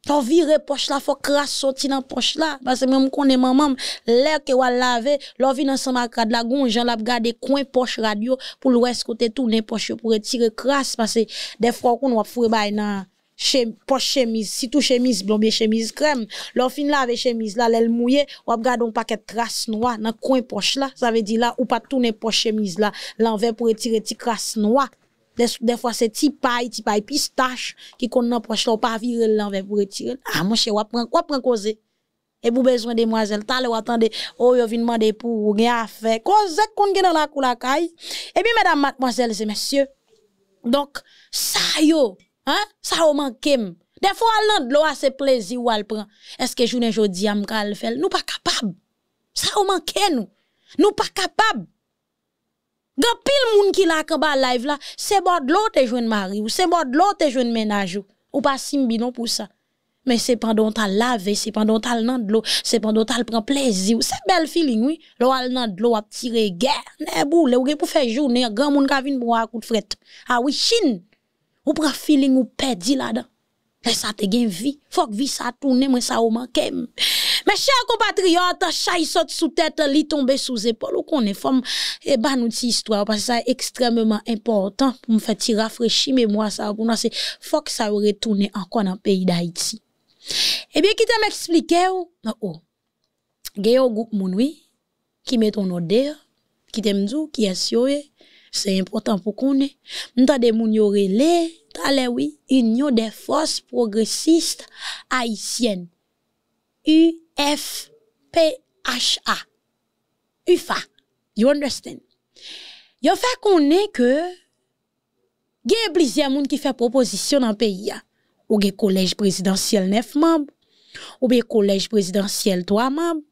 T'en vire poche là, faut crasse sorti dans poche là. Parce que même qu'on est maman, l'air que wa lave, l'on vient ensemble avec la j'en l'a gade coin poche radio pour l'ouest côté tourner poche pour retirer crasse. Parce que des fois qu'on va fouiller bah, dans poche chemise, si tout chemise blanc chemise crème, leur là avec chemise là, l'aile mouillée, ou ap un paquet de trace noire dans coin poche là, ça veut dire là, ou pas tourner poche chemise là, l'envers pour retirer petit crasse noire. Des, des fois c'est petit paille, petit paille pistache, qui qu'on dans poche là, ou pas virer l'envers pour retirer. Ah, mon cher, ou prend, ou prend causer. Et vous besoin demoiselle, t'as ou attendez, oh, yo une demander pour, rien à faire. Cause qu'on gen dans la cour la caille. Et bien, mesdames, mademoiselles et messieurs, donc, ça yo, Hein? Ça a manque Des fois, l'an de l'eau, c'est plaisir ou elle prend. Est-ce que journée dit à le fait Nous pas capable. Ça a manque nous. Nous pas capable. Gan pile moun ki la kaba live là, c'est bon de l'eau te joine mari ou c'est bon de l'eau te joine ménage ou. pas simbi non pour ça. Mais c'est pendant ta lavé, c'est pendant ta l'an de l'eau, c'est pendant ta prend plaisir. C'est bel feeling, oui. L'eau a de l'eau a tirer guerre, ne boule, ou pour faire journée, grand moun ka vin pour un coup de fret. Ah oui, chine. Ou pra feeling ou perdu là-dedans. Mais ça te gagne vie. Faut que vie ça tourne, moi ça au manqué. Mes chers compatriotes, chay saute sous tête, li tombe sous épaule. Ou qu'on est femme, eh ben, nous histoire, parce que ça est extrêmement important pour me faire tirer rafraîchir mémoire ça, pour nous, c'est, faut que ça retourne encore dans le pays d'Haïti. Eh bien, qui t'a m'expliqué, ou, oh, gay groupe moun, oui, qui met ton odeur, qui t'aime dit, qui est c'est important pour qu'on ait. des moun yo relé, oui, union des forces progressistes haïtiennes. UFPHA. UFA. You understand? Yo fait qu'on ait que, a plusieurs moun qui fait proposition dans le pays Ou le collège présidentiel 9 membres, ou bien collège présidentiel 3 membres,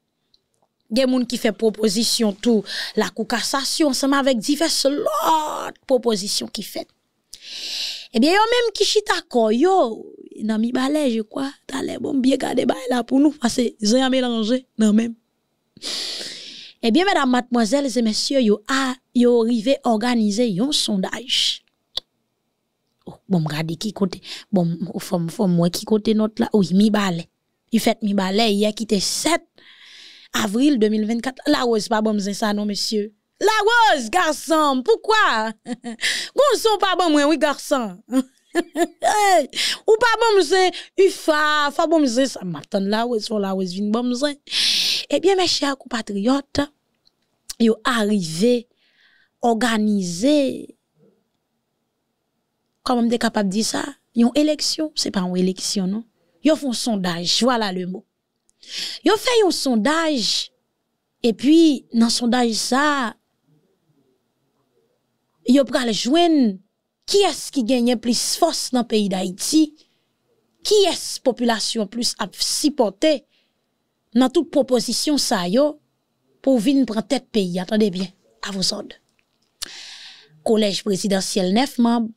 des moun qui fait proposition tout la cour cassation ensemble avec diverses autres propositions qui fait et eh bien yo même qui chita ko yo nan mi balai je crois t'allais bon bien garder bail là pour nous parce que zan mélanger nan même Eh bien mesdames mademoiselles et messieurs yo a yo rivé organiser yon sondage oh, bon regardez qui côté bon fòm fòm moi qui côté notre là oui mi balai il fait mi balai hier qui était 7 avril 2024. La rose, pas bon, ça, non, monsieur. La rose, garçon, pourquoi? Gonson, pas bon, oui, garçon. ou pas bon, c'est ufa, fa bon, ça m'attend la rose, la rose, vin bon, Eh bien, mes chers compatriotes, yo arrivé, organisé, comment on est capable de dire ça? une élection, c'est pas une élection, non? fait un sondage, voilà le mot. Yo fait un sondage, et puis, dans sondage ça, yo pral qui est-ce qui gagne plus force dans le pays d'Haïti, qui est-ce population plus à supporter dans toute proposition ça yo, pour venir prendre tête pays. Attendez bien, à vos ordres. Collège présidentiel 9 membres,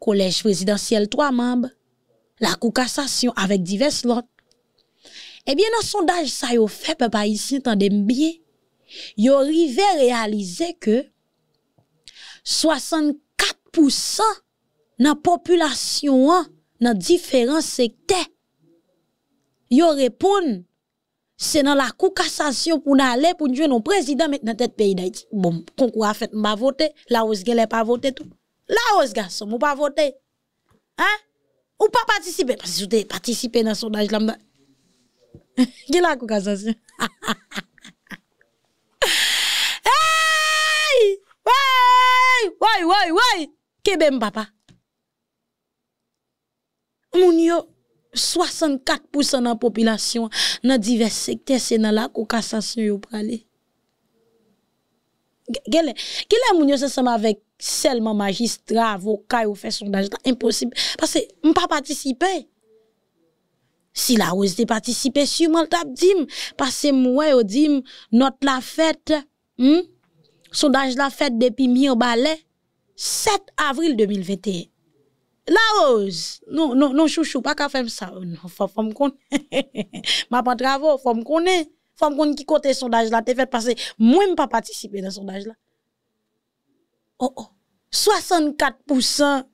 collège présidentiel 3 membres, la Cour cassation avec diverses autres, eh bien, dans le sondage, ça, yo fait, papa, ici, tandem bien. Yo arrivé réaliser que 64% de la population, hein, dans différents secteurs, yo répond, c'est dans la cour cassation pour aller pour jouer nos président maintenant tête pays d'Haïti. Bon, concours a fait, m'a voté, la hausse n'a pas voté tout. La hausse garçon, pas voté. Hein? Ou pas participer, parce que participé dans le sondage là qui la coupe cassation? Hey! Oui! Oui, oui, Qui est papa? Mon 64% de la population dans divers secteurs, c'est dans la coupe cassation. Qui la mon que c'est ça avec seulement magistrat, avocat, ou fait sondage? Impossible. Parce que je ne pas participer. Si la rose te participe, sûrement t'a dit, parce que moi, yo dis, notre la fête, hmm? sondage la fête depuis mi au balai, 7 avril 2021. La rose, non, non, non, chouchou, pas qu'à faire ça, oh, non, faut, faut me connaître. Ma pas travaux, faut me connaître. Faut me connaître qui côté sondage là, t'es fait, parce que moi, je pas participer dans sondage là. Oh, oh, 64%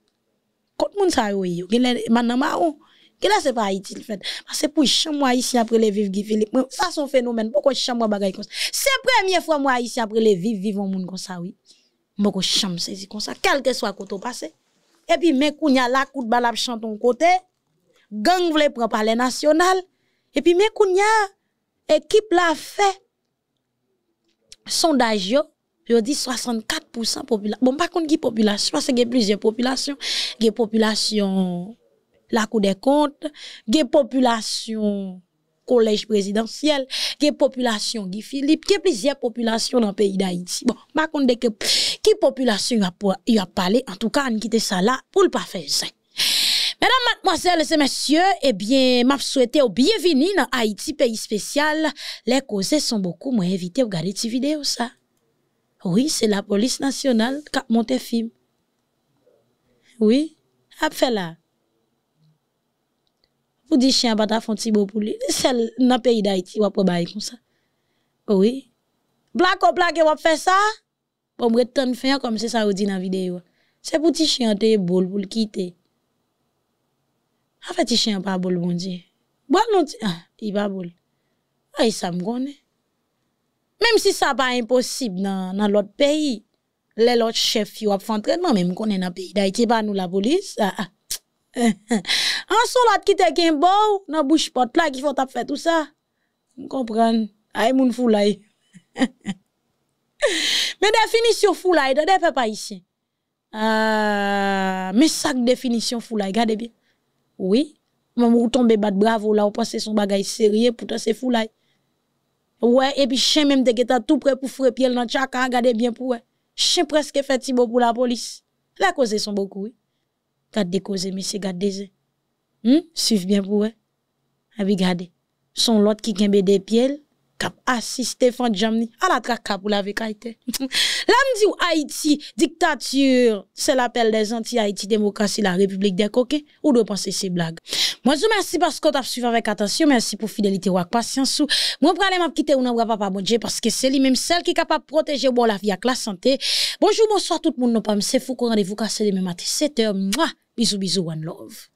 contre moun ça yo yo, gen le, nan ma ou. Que là, c'est pas Haïti, le fait. Parce que pour chambre ici après les vivre, Guy Philippe. Ça, son un phénomène. Pourquoi chambre bagay comme ça? C'est première fois, moi, ici après les vivre, vivre un monde comme ça, oui. Pourquoi chambre saisi comme ça? Quel que soit côté passé. Et puis, mes kounya la coup de balap chanton côté. Gang vle prend par les national. Et puis, mes kounya, équipe la fait. Sondage yo. Je dis 64% population. Bon, pas contre qui population, parce que y a plusieurs populations. Il y a population la Cour des comptes, populations population collège présidentiel, des population Guy Philippe, a plusieurs populations dans le pays d'Haïti. Bon, ma sais que qui population y a, parlé, en tout cas, on quitté ça là pour le pas faire ça. Mesdames, mademoiselles et messieurs, eh bien, m'a souhaité au bienvenue dans Haïti, pays spécial. Les causes sont beaucoup moins invité à regarder cette vidéo, ça. Oui, c'est la police nationale qui a monté film. Oui, a fait là vous di chien bata font ti bo pou li. Sel nan pays d'Haïti, iti wap wabaye comme ça Oui. black ou blak e wap fe ça. Bon mwen ton fè yon kom se sa ou di nan vidéo. C'est pour ti chien te bol pou quitter. A fait ti chien pas bol bon Dieu. Bon non ah, il pas bol. Ah, il me connaît. Même si ça pas impossible dans dans l'autre pays, les autres chefs ils a fait entraînement même connaît dans pays d'Haïti pas nous la police. Ah, ah. Un solat qui te gen bon, nan bouche pot la ki faut tap fè tout sa. Vous moun ay moun Mais définition fou foulay, de pas pa ici. Ah, sac définition fou la gade bien. Oui, mwen mou tombe bat bravo la, ou pase son bagay Pourtant c'est se la Ouais, et puis chien même de ta tout prêt pour frapper dans tchaka, regardez bien pour Je Chien presque fait si pour la police. La cause sont beaucoup, oui. Garde des monsieur, gade garde des Hmm? Suivez bien pour eux. Regardez. Son lot qui kembe des pieds, kap assisté Stéphane jamni. À la traque pour la Là, me dit Haïti, dictature, c'est l'appel des anti-Haïti, démocratie, la République des coquins. Ou de penser ces blagues. Moi, je vous remercie parce que vous avez suivi avec attention. Merci pour fidélité ou patience. Moi, je vais quitter ou non, papa bon Dieu, parce que c'est lui-même celle qui est capable de protéger bon la vie avec la santé. Bonjour, bonsoir tout le monde. Non, pas c'est fou qu'on rendez-vous cassé demain matin, 7h. Bisous, bisous, one love.